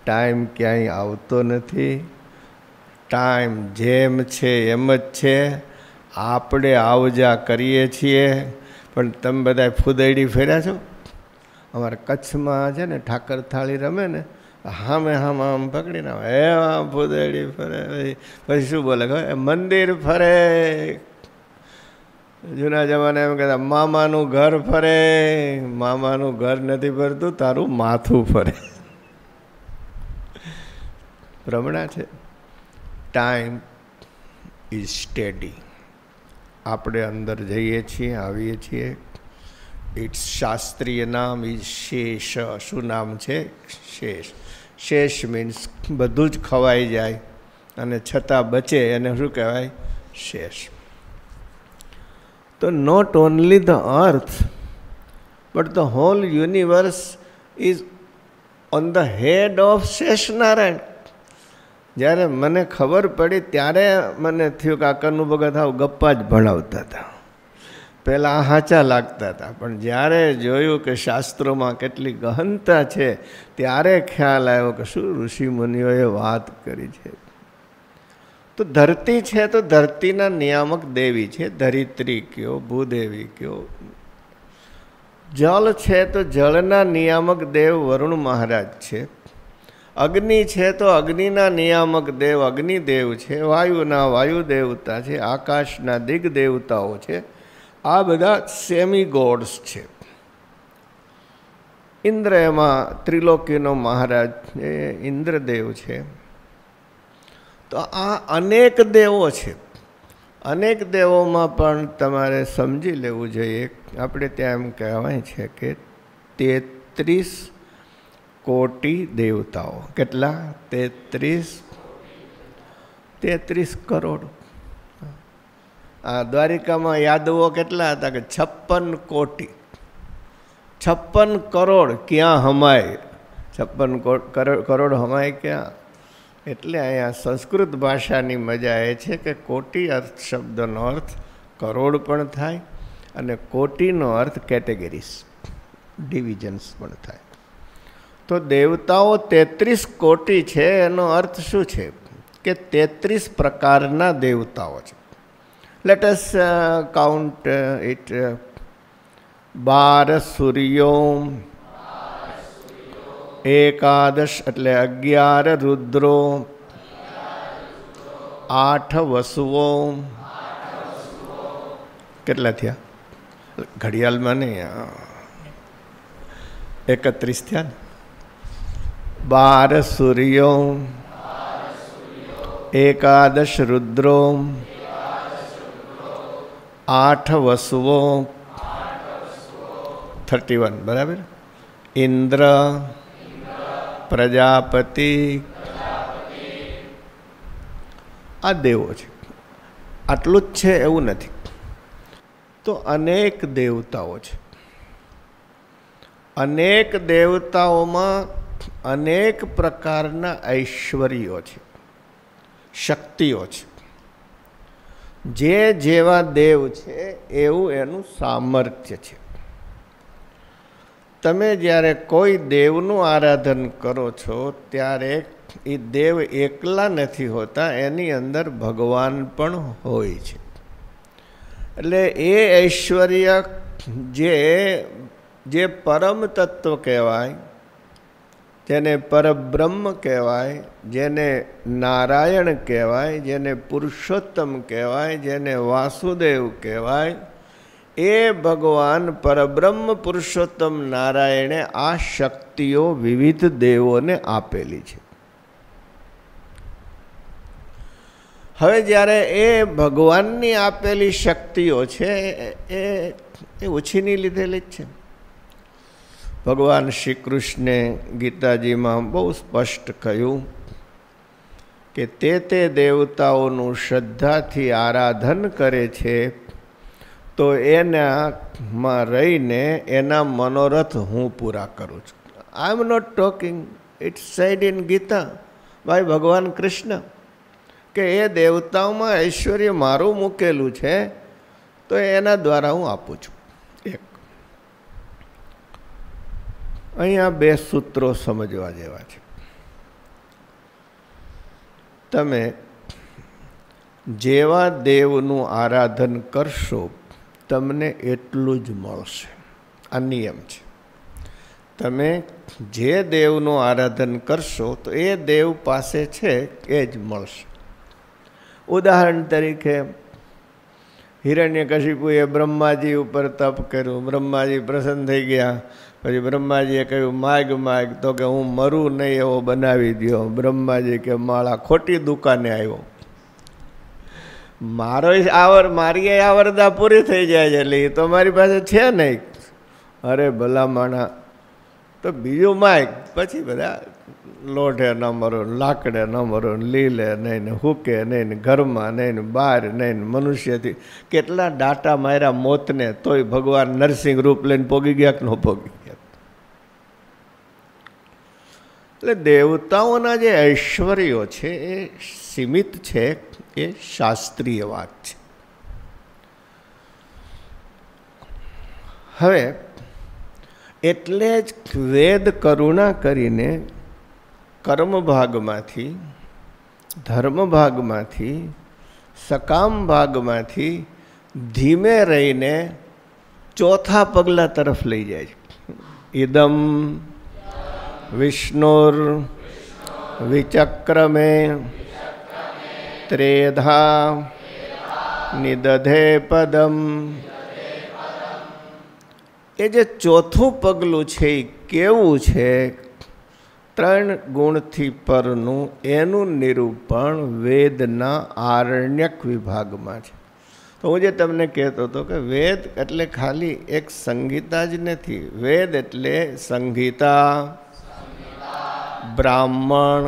ટાઈમ ક્યાંય આવતો નથી ટાઈમ જેમ છે એમ જ છે આપણે આવજા કરીએ છીએ પણ તમે બધા ફૂદડી ફેર્યા છો અમારે કચ્છમાં છે ને ઠાકર થાળી રમે ને હામે હામ આમ પકડીને એ આમ ભૂદેડી ફરે પછી શું બોલે એ મંદિર ફરે જૂના જમાને એમ કહેતા મામાનું ઘર ફરે મામાનું ઘર નથી ફરતું તારું માથું ફરે રમણા છે ટાઈમ ઇઝ સ્ટેડી આપણે અંદર જઈએ છીએ આવીએ છીએ ઇટ્સ શાસ્ત્રીય નામ ઇઝ શેષ શું નામ છે શેષ શેષ મીન્સ બધું જ ખવાઈ જાય અને છતાં બચે એને શું કહેવાય શેષ તો not only the earth but the whole universe is on the head of Shesh Narayan જ્યારે મને ખબર પડી ત્યારે મને થયું કે આ કનુભગત આવ ગપ્પા જ ભણાવતા હતા પહેલાં હાચા લાગતા હતા પણ જ્યારે જોયું કે શાસ્ત્રોમાં કેટલી ગહનતા છે ત્યારે ખ્યાલ આવ્યો કે શું ઋષિમુનિઓએ વાત કરી છે તો ધરતી છે તો ધરતીના નિયામક દેવી છે ધરિત્રી કયો ભૂદેવી કયો જળ છે તો જળના નિયામક દેવ વરુણ મહારાજ છે અગ્નિ છે તો અગ્નિના નિયામક દેવ અગ્નિદેવ છે વાયુના વાયુ દેવતા છે આકાશના દિગ્દેવતાઓ છે આ બધા સેમી ગોડ્સ છે ઇન્દ્ર એમાં ત્રિલોકીનો મહારાજ છે ઇન્દ્રદેવ છે તો આ અનેક દેવો છે અનેક દેવોમાં પણ તમારે સમજી લેવું જોઈએ આપણે ત્યાં એમ કહેવાય છે કે તેત્રીસ કોટી દેવતાઓ કેટલા તેત્રીસ તેત્રીસ કરોડ આ દ્વારિકામાં યાદવો કેટલા હતા કે છપ્પન કોટી છપ્પન કરોડ ક્યાં હમાય છપ્પન કરોડ હમાય ક્યાં એટલે અહીંયા સંસ્કૃત ભાષાની મજા એ છે કે કોટી અર્થ શબ્દનો અર્થ કરોડ પણ થાય અને કોટીનો અર્થ કેટેગરીસ ડિવિઝન્સ પણ થાય તો દેવતાઓ તેત્રીસ કોટી છે એનો અર્થ શું છે કે તેત્રીસ પ્રકારના દેવતાઓ છે लेट अस काउंट इट 12 सूर्यो 12 सूर्यो एकादश એટલે 11 રુદ્રો 11 રુદ્રો 8 વસુઓ 8 વસુઓ કેટલા થયા ઘડિયાળમાં ને 31 થયા 12 સૂર્યો 12 સૂર્યો એકાદશ રુદ્રો આઠ વસવો થર્ટી વન બરાબર ઇન્દ્ર પ્રજાપતિ આ દેવો છે આટલું જ છે એવું નથી તો અનેક દેવતાઓ છે અનેક દેવતાઓમાં અનેક પ્રકારના ઐશ્વર્યો છે શક્તિઓ છે જે જેવા દેવ છે એવું એનું સામર્થ્ય છે તમે જ્યારે કોઈ દેવનું આરાધન કરો છો ત્યારે એ દેવ એકલા નથી હોતા એની અંદર ભગવાન પણ હોય છે એટલે એ ઐશ્વર્ય જે જે પરમ તત્વ કહેવાય જેને પરબ્રહ્મ કહેવાય જેને નારાયણ કહેવાય જેને પુરુષોત્તમ કહેવાય જેને વાસુદેવ કહેવાય એ ભગવાન પરબ્રહ્મ પુરુષોત્તમ નારાયણે આ શક્તિઓ વિવિધ દેવોને આપેલી છે હવે જ્યારે એ ભગવાનની આપેલી શક્તિઓ છે એ એ ઓછીની લીધેલી જ છે ભગવાન શ્રી કૃષ્ણે ગીતાજીમાં બહુ સ્પષ્ટ કહ્યું કે તે તે દેવતાઓનું શ્રદ્ધાથી આરાધન કરે છે તો એનામાં રહીને એના મનોરથ હું પૂરા કરું છું I am not talking it said in Gita by Bhagwan Krishna કે એ દેવતાઓમાં ઐશ્વર્ય મારું મૂકેલું છે તો એના દ્વારા હું આપું છું અહીંયા બે સૂત્રો સમજવા જેવા છે તમે જેવા દેવનું આરાધન કરશો તમને એટલું જ મળશે આ નિયમ છે તમે જે દેવનું આરાધન કરશો તો એ દેવ પાસે છે એ જ મળશે ઉદાહરણ તરીકે હિરણ્યકશિપુએ બ્રહ્માજી ઉપર તપ કર્યું બ્રહ્માજી પ્રસન્ન થઈ ગયા પછી બ્રહ્માજીએ કહ્યું માગ માગ તો કે હું મરું નહીં એવો બનાવી દો બ્રહ્માજી કે માળા ખોટી દુકાને આવ્યો મારો આવર મારી આવરદા પૂરી થઈ જાય છે એટલે એ તો મારી પાસે છે નહીં અરે ભલામણા તો બીજું માગ પછી બધા લોઢે ન મરો લાકડે ન મરો લીલે નહીં ને હુકે નહીં ને ઘરમાં નહીં ને બહાર નહીં ને મનુષ્યથી કેટલા ડાટા માર્યા મોતને તોય ભગવાન નરસિંહ રૂપ લઈને પોગી ગયા કે ન પોગી એટલે દેવતાઓના જે ઐશ્વર્યો છે એ સીમિત છે એ શાસ્ત્રીય વાત છે હવે એટલે જ વેદ કરુણા કરીને કર્મ ભાગમાંથી ધર્મ ભાગમાંથી સકામ ભાગમાંથી ધીમે રહીને ચોથા પગલા તરફ લઈ જાય છે ઇદમ विष्णुर्विचक्रमे ત્રેધા નિદધે પદમ એ જે ચોથું પગલું છે એ કેવું છે ત્રણ ગુણથી પરનું એનું નિરૂપણ વેદના આરણ્યક વિભાગમાં છે તો હું જે તમને કહેતો હતો કે વેદ એટલે ખાલી એક સંગીતા જ નથી વેદ એટલે સંગીતા બ્રાહ્મણ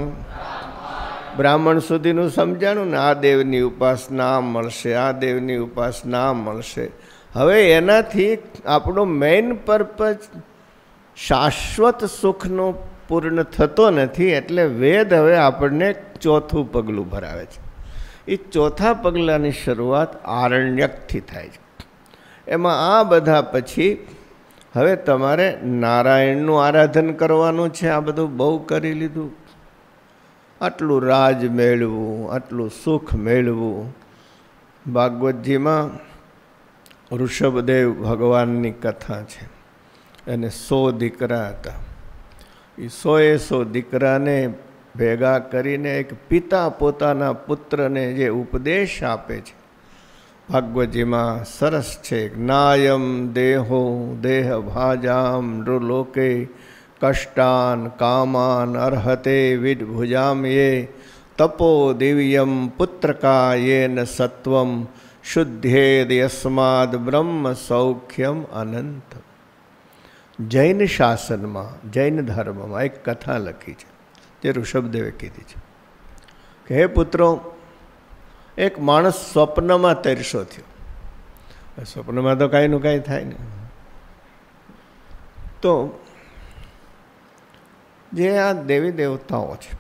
બ્રાહ્મણ સુધીનું સમજાણું ને આ દેવની ઉપાસના મળશે આ દેવની ઉપાસના મળશે હવે એનાથી આપણો મેઇન પર્પઝ શાશ્વત સુખનો પૂર્ણ થતો નથી એટલે વેદ હવે આપણને ચોથું પગલું ભરાવે છે એ ચોથા પગલાંની શરૂઆત આરણ્યકથી થાય છે એમાં આ બધા પછી હવે તમારે નારાયણનું આરાધન કરવાનું છે આ બધું બહુ કરી લીધું આટલું રાજ મેળવું આટલું સુખ મેળવું ભાગવતજીમાં ઋષભદેવ ભગવાનની કથા છે એને સો દીકરા હતા એ સોએ સો દીકરાને ભેગા કરીને એક પિતા પોતાના પુત્રને જે ઉપદેશ આપે છે ભાગવતજીમાં સરસ છે જ્ઞાયમ દેહો દેહ ભાજામ નૃલોકે કષ્ટાન કામાન અર્હતે વિડભુજામ યે તપો દિવ્યમ પુત્રકા યેન સત્વમ શુદ્ધેદ યસ્માદ બ્રહ્મ સૌખ્યમ અનંત જૈન શાસનમાં જૈન ધર્મમાં એક કથા લખી છે જે ઋષભદેવે કીધી છે કે હે પુત્રો એક માણસ સ્વપ્નમાં તરસો થયો સ્વપ્નમાં તો કાંઈનું કાંઈ થાય ને તો જે આ દેવી દેવતાઓ છે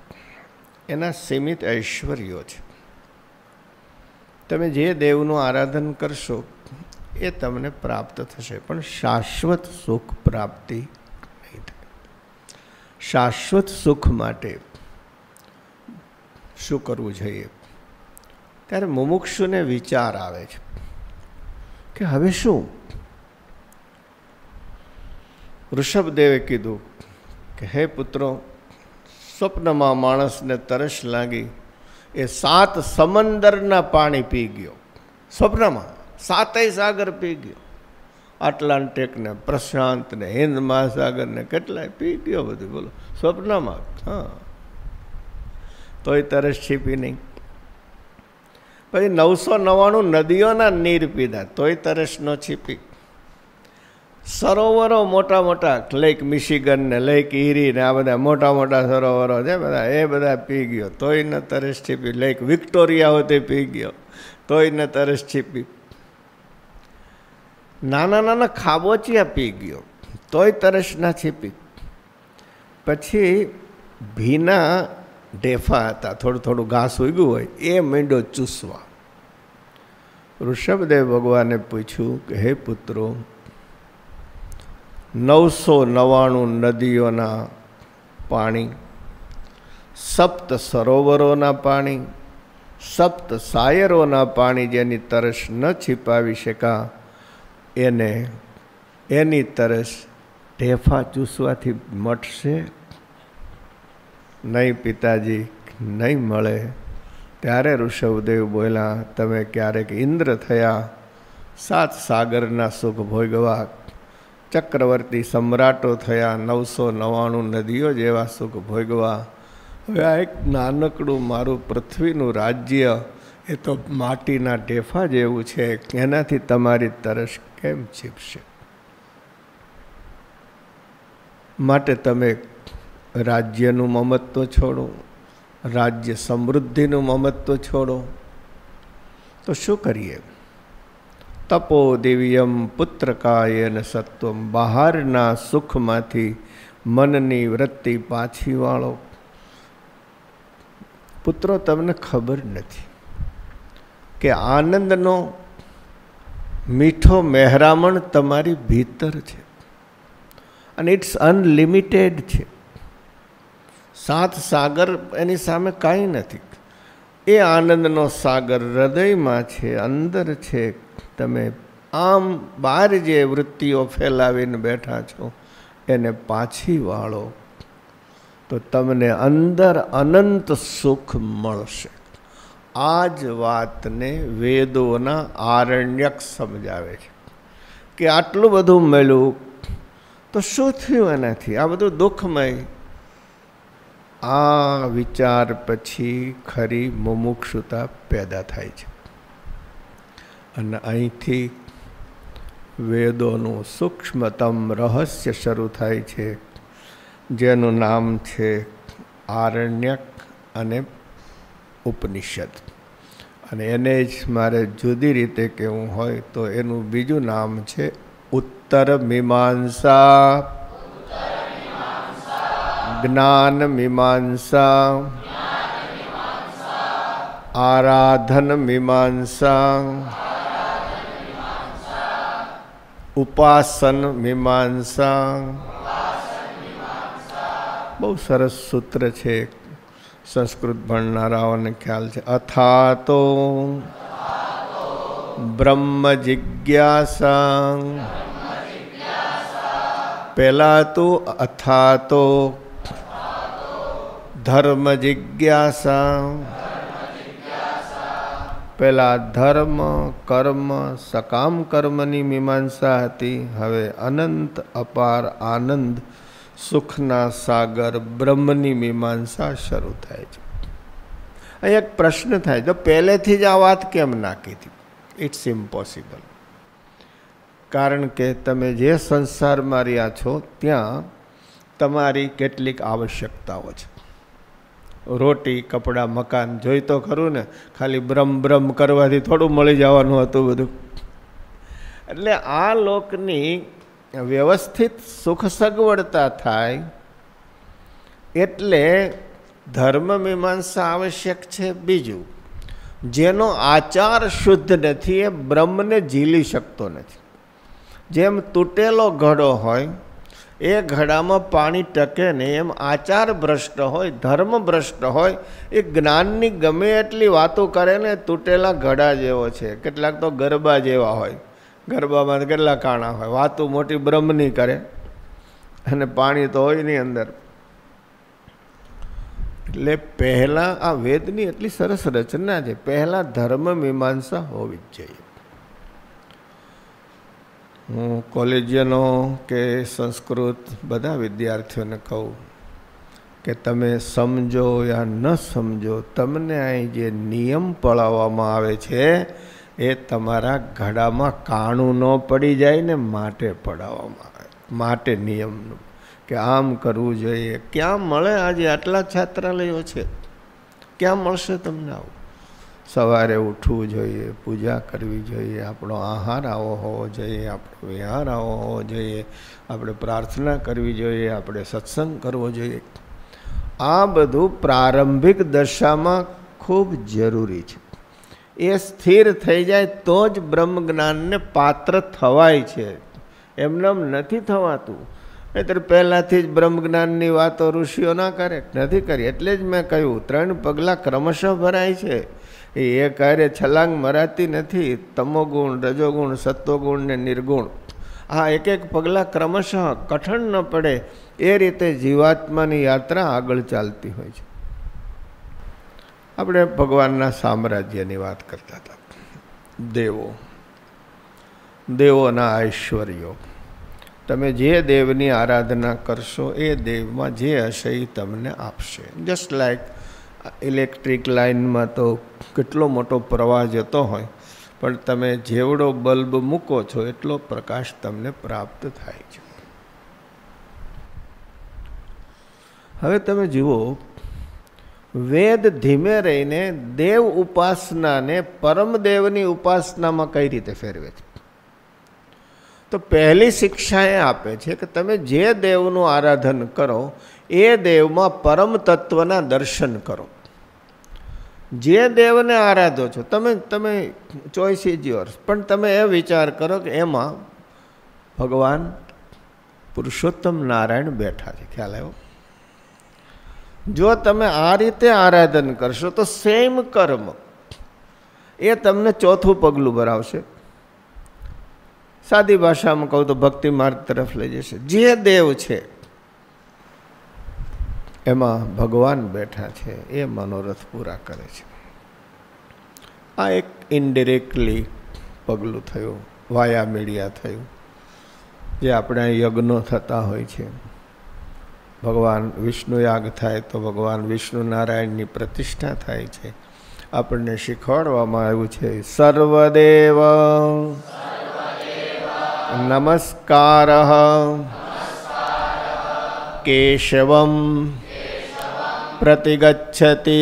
એના સીમિત ઐશ્વર્યો છે તમે જે દેવનું આરાધન કરશો એ તમને પ્રાપ્ત થશે પણ શાશ્વત સુખ પ્રાપ્તિ નહીં થાય શાશ્વત સુખ માટે શું કરવું જોઈએ ત્યારે મુમુક્ષુને વિચાર આવે છે કે હવે શું ઋષભદેવે કીધું કે હે પુત્રો સ્વપ્નમાં માણસને તરસ લાગી એ સાત સમંદરના પાણી પી ગયો સ્વપ્નમાં સાતય સાગર પી ગયો એટલાન્ટિકને પ્રશાંતને હિન્દ મહાસાગરને કેટલાય પી ગયો બધું બોલો સ્વપ્નમાં હા તોય તરસ છીપી નહીં પછી નવસો નવ્વાણું નદીઓના નીર પીધા તોય તરસ છીપી સરોવરો મોટા મોટા લેક મિશિગન ને લેક ઈરી ને આ બધા મોટા મોટા સરોવરો છે બધા એ બધા પી ગયો તોય ન તરસ છીપી લેક વિક્ટોરિયા હોતે પી ગયો તોય ન તરસ છીપી નાના નાના ખાબોચિયા પી ગયો તોય તરસ ના છીપી પછી ભીના ઢેફા હતા થોડું થોડું ઘાસ ઉગ્યું હોય એ મીંડો ચૂસવા ઋષભદેવ ભગવાને પૂછ્યું કે હે પુત્રો નવસો નવ્વાણું નદીઓના પાણી સપ્ત સરોવરોના પાણી સપ્ત સાયરોના પાણી જેની તરસ ન છીપાવી શકા એને એની તરસ ઢેફા ચૂસવાથી મટશે નહીં પિતાજી નહીં મળે ત્યારે ઋષભદેવ બોલ્યા તમે ક્યારેક ઇન્દ્ર થયા સાત સાગરના સુખ ભોગવા ચક્રવર્તી સમ્રાટો થયા નવસો નવ્વાણું નદીઓ જેવા સુખ ભોગવા હવે આ એક નાનકડું મારું પૃથ્વીનું રાજ્ય એ તો માટીના ઢેફા જેવું છે એનાથી તમારી તરસ કેમ છીપશે માટે તમે રાજ્યનું મમત્વ છોડો રાજ્ય સમૃદ્ધિનું મમત્વ છોડો તો શું કરીએ તપો દિવ્યમ પુત્રકાયન સત્વમ બહારના સુખમાંથી મનની વૃત્તિ પાછી વાળો પુત્રો તમને ખબર નથી કે આનંદનો મીઠો મહેરામણ તમારી ભીતર છે અને ઇટ્સ અનલિમિટેડ છે સાત સાગર એની સામે કાંઈ નથી એ આનંદનો સાગર હૃદયમાં છે અંદર છે તમે આમ બહાર જે વૃત્તિઓ ફેલાવીને બેઠા છો એને પાછી વાળો તો તમને અંદર અનંત સુખ મળશે આ જ વાતને વેદોના આરણ્યક સમજાવે છે કે આટલું બધું મળ્યું તો શું થયું એનાથી આ બધું દુઃખમય આ વિચાર પછી ખરી મુમુક્ષુતા પેદા થાય છે અને અહીંથી વેદોનું સૂક્ષ્મતમ રહસ્ય શરૂ થાય છે જેનું નામ છે આરણ્યક અને ઉપનિષદ અને એને જ મારે જુદી રીતે કહેવું હોય તો એનું બીજું નામ છે ઉત્તર મીમાંસા ज्ञान मीमांसा आराधन मीमांसा उपासन मीमांसा बहुत सरस सूत्र है संस्कृत भरनाराओ ने ख्याल अथा तो ब्रह्म जिज्ञासा पेला तो अथा तो ધર્મ જિજ્ઞાસા પેલા ધર્મ કર્મ સકામ કર્મની મીમાંસા હતી હવે અનંત અપાર આનંદ સુખના સાગર બ્રહ્મની મીમાંસા શરૂ થાય છે અહીં એક પ્રશ્ન થાય તો પહેલેથી જ આ વાત કેમ નાખી હતી ઇટ્સ ઇમ્પોસિબલ કારણ કે તમે જે સંસારમાં રહ્યા છો ત્યાં તમારી કેટલીક આવશ્યકતાઓ છે રોટી કપડાં મકાન જોઈ તો ખરું ને ખાલી બ્રમ બ્રમ કરવાથી થોડું મળી જવાનું હતું બધું એટલે આ લોકની વ્યવસ્થિત સુખ સગવડતા થાય એટલે ધર્મ મીમાંસા આવશ્યક છે બીજું જેનો આચાર શુદ્ધ નથી એ બ્રહ્મને ઝીલી શકતો નથી જેમ તૂટેલો ઘડો હોય એ ઘડામાં પાણી ટકે ને એમ આચાર ભ્રષ્ટ હોય ધર્મ ભ્રષ્ટ હોય એ જ્ઞાનની ગમે એટલી વાતો કરે ને તૂટેલા ઘડા જેવો છે કેટલાક તો ગરબા જેવા હોય ગરબામાં કેટલા કાણા હોય વાતો મોટી બ્રહ્મની કરે અને પાણી તો હોય નહીં અંદર એટલે પહેલાં આ વેદની એટલી સરસ રચના છે પહેલાં ધર્મ મીમાંસા હોવી જ જોઈએ હું કોલેજનો કે સંસ્કૃત બધા વિદ્યાર્થીઓને કહું કે તમે સમજો યા ન સમજો તમને અહીં જે નિયમ પળાવવામાં આવે છે એ તમારા ઘડામાં કાણું ન પડી જાય ને માટે પડાવવામાં આવે માટે નિયમનું કે આમ કરવું જોઈએ ક્યાં મળે આજે આટલા છાત્રાલયો છે ક્યાં મળશે તમને આવું સવારે ઉઠવું જોઈએ પૂજા કરવી જોઈએ આપણો આહાર આવો હોવો જોઈએ આપણો વિહાર આવો હોવો જોઈએ આપણે પ્રાર્થના કરવી જોઈએ આપણે સત્સંગ કરવો જોઈએ આ બધું પ્રારંભિક દશામાં ખૂબ જરૂરી છે એ સ્થિર થઈ જાય તો જ બ્રહ્મજ્ઞાનને પાત્ર થવાય છે એમનેમ નથી થવાતું નહીતર પહેલાંથી જ બ્રહ્મજ્ઞાનની વાતો ઋષિઓ ના કરે નથી કરી એટલે જ મેં કહ્યું ત્રણ પગલાં ક્રમશઃ ભરાય છે એ એ કાર્ય છલાંગ મરાતી નથી તમોગુણ રજોગુણ સત્વગુણ ને નિર્ગુણ આ એક એક પગલાં ક્રમશઃ કઠણ ન પડે એ રીતે જીવાત્માની યાત્રા આગળ ચાલતી હોય છે આપણે ભગવાનના સામ્રાજ્યની વાત કરતા હતા દેવો દેવોના ઐશ્વર્યો તમે જે દેવની આરાધના કરશો એ દેવમાં જે હશે એ તમને આપશે જસ્ટ લાઈક ઇલેક્ટ્રિક લાઇનમાં તો કેટલો મોટો પ્રવાહ જતો હોય પણ તમે જેવડો બલ્બ મૂકો છો એટલો પ્રકાશ તમને પ્રાપ્ત થાય છે હવે તમે જુઓ વેદ ધીમે રહીને દેવ ઉપાસનાને પરમદેવની ઉપાસનામાં કઈ રીતે ફેરવે છે તો પહેલી શિક્ષા એ આપે છે કે તમે જે દેવનું આરાધન કરો એ દેવમાં પરમ તત્વના દર્શન કરો જે દેવને આરાધો છો તમે તમે ચોઈસ ઇઝ યોર્સ પણ તમે એ વિચાર કરો કે એમાં ભગવાન પુરુષોત્તમ નારાયણ બેઠા છે ખ્યાલ આવ્યો જો તમે આ રીતે આરાધન કરશો તો સેમ કર્મ એ તમને ચોથું પગલું ભરાવશે સાદી ભાષામાં કહું તો ભક્તિ માર્ગ તરફ લઈ જશે જે દેવ છે એમાં ભગવાન બેઠા છે એ મનોરથ પૂરા કરે છે આ એક ઇનડિરેક્ટલી પગલું થયું વાયા મીડિયા થયું જે આપણા યજ્ઞો થતા હોય છે ભગવાન વિષ્ણુ યાગ થાય તો ભગવાન વિષ્ણુ નારાયણની પ્રતિષ્ઠા થાય છે આપણને શીખવાડવામાં આવ્યું છે સર્વદેવ નમસ્કાર કેશવમ પ્રતિગચ્છતિ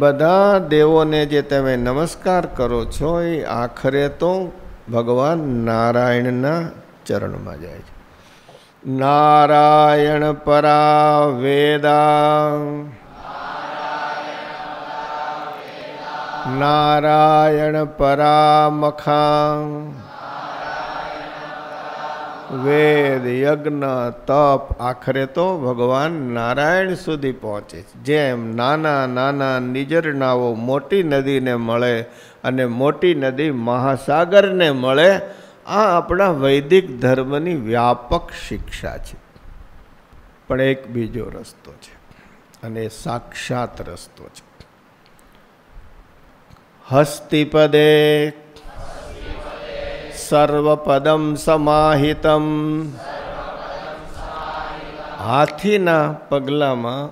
બધા દેવોને જે તમે નમસ્કાર કરો છો એ આખરે તો ભગવાન નારાયણના ચરણમાં જાય છે નારાયણ પરા વેદા નારાયણ પરા પરામખા વેદ યજ્ઞ તપ આખરે તો ભગવાન નારાયણ સુધી પહોંચે છે જેમ નાના નાના નિજરનાઓ મોટી નદીને મળે અને મોટી નદી મહાસાગરને મળે આ આપણા વૈદિક ધર્મની વ્યાપક શિક્ષા છે પણ એક બીજો રસ્તો છે અને સાક્ષાત રસ્તો છે હસ્તિપદે સર્વપદમ સમાહિતમ હાથીના પગલામાં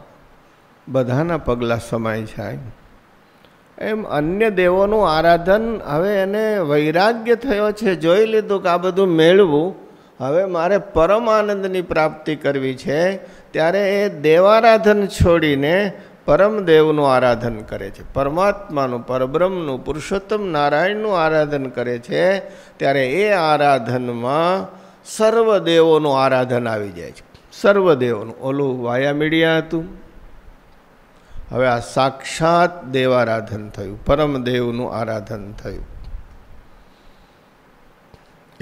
બધાના પગલાં સમાય જાય એમ અન્ય દેવોનું આરાધન હવે એને વૈરાગ્ય થયો છે જોઈ લીધું કે આ બધું મેળવું હવે મારે પરમ આનંદની પ્રાપ્તિ કરવી છે ત્યારે એ દેવારાધન છોડીને પરમદેવનું આરાધન કરે છે પરમાત્માનું પરબ્રહ્મનું પુરુષોત્તમ નારાયણનું આરાધન કરે છે ત્યારે એ આરાધનમાં સર્વદેવોનું આરાધન આવી જાય છે સર્વદેવોનું ઓલું વાયા મીડિયા હતું હવે આ સાક્ષાત દેવારાધન થયું પરમદેવનું આરાધન થયું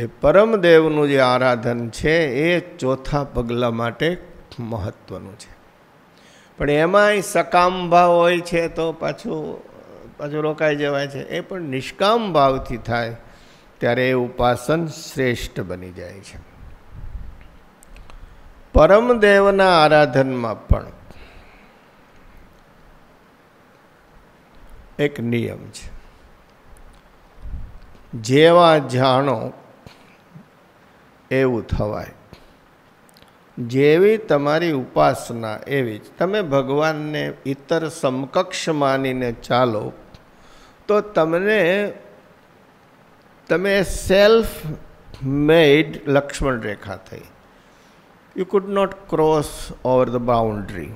એ પરમદેવનું જે આરાધન છે એ ચોથા પગલા માટે મહત્ત્વનું છે પણ એમાંય સકામ ભાવ હોય છે તો પાછું પાછું રોકાઈ જવાય છે એ પણ નિષ્કામ ભાવથી થાય ત્યારે એ ઉપાસન શ્રેષ્ઠ બની જાય છે પરમદેવના આરાધનમાં પણ એક નિયમ છે જેવા જાણો એવું થવાય જેવી તમારી ઉપાસના એવી જ તમે ભગવાનને ઇતર સમકક્ષ માનીને ચાલો તો તમને તમે સેલ્ફ મેડ લક્ષ્મણ રેખા થઈ you could not cross over the boundary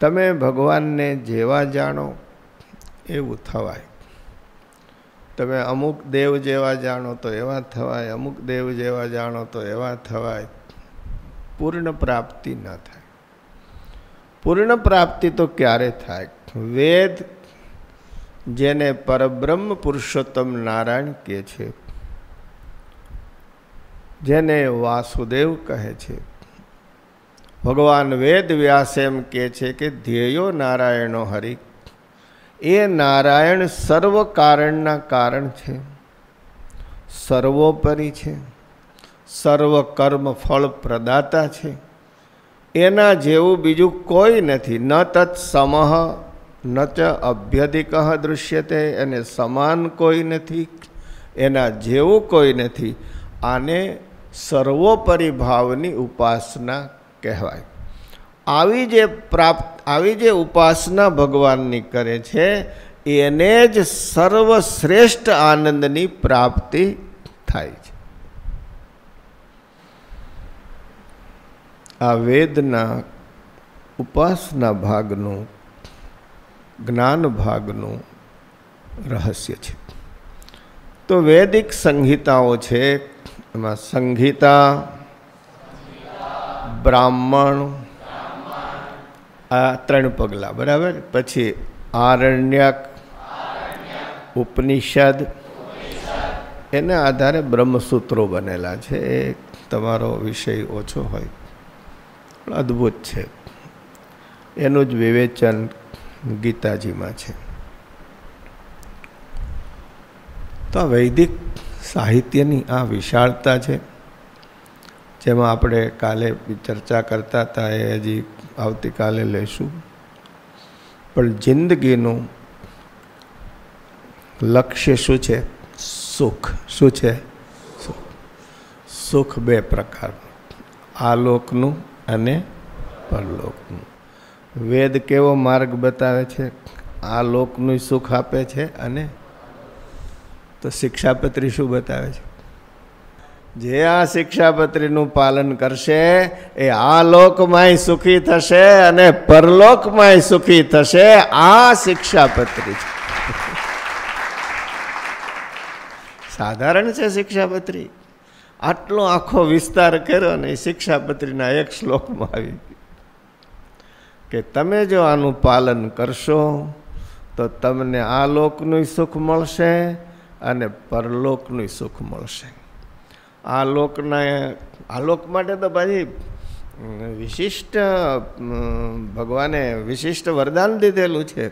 તમે ભગવાનને જેવા જાણો એવું થવાય તમે અમુક દેવ જેવા જાણો તો એવા થવાય અમુક દેવ જેવા જાણો તો એવા થવાય પૂર્ણ પ્રાપ્તિ ન થાય પૂર્ણ પ્રાપ્તિ તો ક્યારે થાય વેદ જેને પરબ્રહ્મ પુરુષોત્તમ નારાયણ કહે છે જેને વાસુદેવ કહે છે ભગવાન વેદ વ્યાસ એમ કહે છે કે ધ્યેયો નારાયણો હરિ એ નારાયણ સર્વ કારણના કારણ છે સર્વોપરી છે સર્વ કર્મ ફળ પ્રદાતા છે એના જેવું બીજું કોઈ નથી ન તત્ સમહ ન ચ અભ્યધિક દૃશ્યતે એને સમાન કોઈ નથી એના જેવું કોઈ નથી આને સર્વોપરી ભાવની ઉપાસના કહેવાય આવી જે પ્રાપ્ત આવી જે ઉપાસના ભગવાનની કરે છે એને જ સર્વશ્રેષ્ઠ આનંદની પ્રાપ્તિ થાય છે આ વેદના ઉપાસના ભાગનું જ્ઞાન ભાગનું રહસ્ય છે તો વૈદિક સંહિતાઓ છે એમાં સંહિતા બ્રાહ્મણ આ ત્રણ પગલાં બરાબર પછી આરણ્યક ઉપનિષદ એના આધારે બ્રહ્મસૂત્રો બનેલા છે એ તમારો વિષય ઓછો હોય અદ્ભુત છે એનું જ વિવેચન ગીતાજીમાં છે તો આ વૈદિક સાહિત્યની આ વિશાળતા છે જેમાં આપણે કાલે ચર્ચા કરતા હતા એ હજી આવતીકાલે લઈશું પણ જિંદગીનું લક્ષ્ય શું છે સુખ શું છે સુખ બે પ્રકારનું આલોકનું અને પરલોકનું વેદ કેવો માર્ગ બતાવે છે આ લોકનું સુખ આપે છે અને તો શિક્ષાપત્રી શું બતાવે છે જે આ શિક્ષાપત્રીનું પાલન કરશે એ આ લોકમાંય સુખી થશે અને પરલોકમાંય સુખી થશે આ શિક્ષાપત્રી સાધારણ છે શિક્ષાપત્રી આટલો આખો વિસ્તાર કર્યો ને શિક્ષાપત્રીના એક શ્લોકમાં આવી કે તમે જો આનું પાલન કરશો તો તમને આ લોકનું સુખ મળશે અને પરલોકનું સુખ મળશે આ લોકના આ લોક માટે તો પછી વિશિષ્ટ ભગવાને વિશિષ્ટ વરદાન દીધેલું છે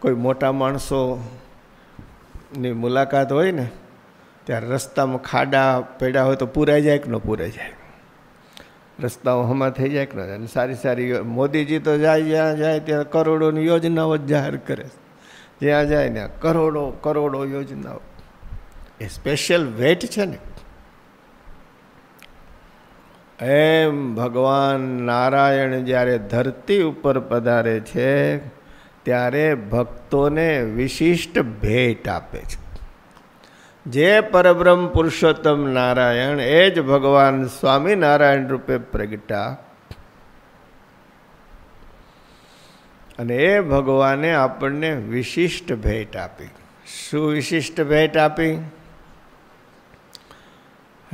કોઈ મોટા માણસોની મુલાકાત હોય ને ત્યારે રસ્તામાં ખાડા પેડા હોય તો પૂરાઈ જાય કે ન પૂરાઈ જાય રસ્તાઓ હમા થઈ જાય કે ન જાય સારી સારી મોદીજી તો જાય જ્યાં જાય ત્યાં કરોડોની યોજનાઓ જ જાહેર કરે જ્યાં જાય ને કરોડો કરોડો યોજનાઓ એ સ્પેશિયલ વેટ છે ને એમ ભગવાન નારાયણ જ્યારે ધરતી ઉપર પધારે છે ત્યારે ભક્તોને વિશિષ્ટ ભેટ આપે છે જે પરબ્રહ્મ પુરુષોત્તમ નારાયણ એ જ ભગવાન સ્વામિનારાયણ રૂપે પ્રગટા અને એ ભગવાને આપણને વિશિષ્ટ ભેટ આપી શું વિશિષ્ટ ભેટ આપી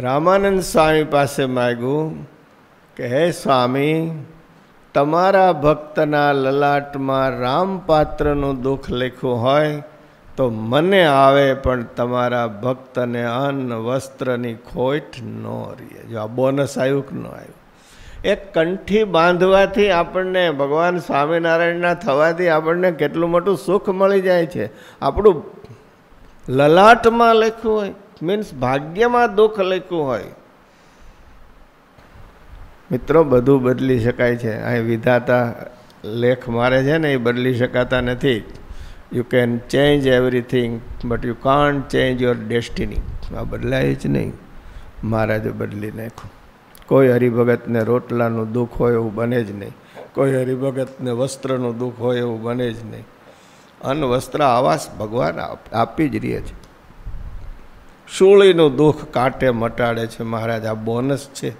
રામાનંદ સ્વામી પાસે માગ્યું કે હે સ્વામી તમારા ભક્તના લલાટમાં રામપાત્રનું દુઃખ લખ્યું હોય તો મને આવે પણ તમારા ભક્તને અન્ન વસ્ત્રની ખોઈઠ ન રહે જો આ બોનસ આવ્યું કે ન આવ્યું એક કંઠી બાંધવાથી આપણને ભગવાન સ્વામિનારાયણના થવાથી આપણને કેટલું મોટું સુખ મળી જાય છે આપણું લલાટમાં લખ્યું હોય મીન્સ ભાગ્યમાં દુઃખ લખ્યું હોય મિત્રો બધું બદલી શકાય છે અહીં વિધાતા લેખ મારે છે ને એ બદલી શકાતા નથી you can change everything but you can't change your destiny આ બદલાય જ નહીં મહારાજે બદલી નાખ્યું કોઈ હરિભગતને રોટલાનું દુઃખ હોય એવું બને જ નહીં કોઈ હરિભગતને વસ્ત્રનું દુઃખ હોય એવું બને જ નહીં અન્ન વસ્ત્ર આવાસ ભગવાન આપી જ રહે છે સોળીનો દુઃખ કાટે મટાડે છે મહારાજ આ બોનસ છે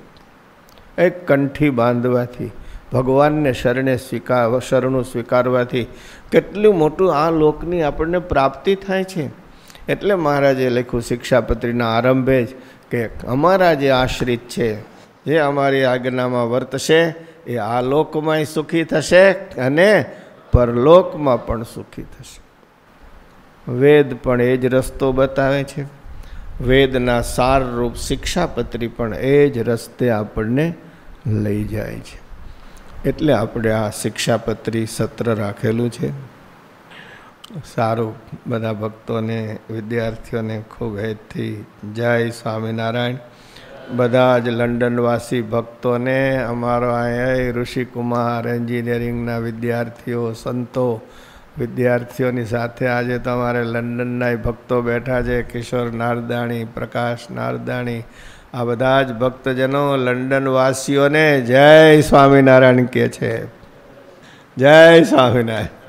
એક કંઠી બાંધવાથી ભગવાનને શરણે સ્વીકાર શરણું સ્વીકારવાથી કેટલું મોટું આ લોકની આપણને પ્રાપ્તિ થાય છે એટલે મહારાજે લખ્યું શિક્ષાપત્રીના આરંભે જ કે અમારા જે આશ્રિત છે જે અમારી આજ્ઞામાં વર્તશે એ આ લોકમાંય સુખી થશે અને પરલોકમાં પણ સુખી થશે વેદ પણ એ જ રસ્તો બતાવે છે વેદના સારરૂપ શિક્ષાપત્રી પણ એ જ રસ્તે આપણને લઈ જાય છે એટલે આપણે આ શિક્ષાપત્રી સત્ર રાખેલું છે સારું બધા ભક્તોને વિદ્યાર્થીઓને ખૂબ હેતથી જય સ્વામિનારાયણ બધા જ લંડનવાસી ભક્તોને અમારો અહીંયા ઋષિકુમાર એન્જિનિયરિંગના વિદ્યાર્થીઓ સંતો વિદ્યાર્થીઓની સાથે આજે તમારે લંડનના ભક્તો બેઠા છે કિશોર નારદાણી પ્રકાશ નારદાણી આ બધા જ ભક્તજનો લંડનવાસીઓને જય સ્વામિનારાયણ કહે છે જય સ્વામિનારાયણ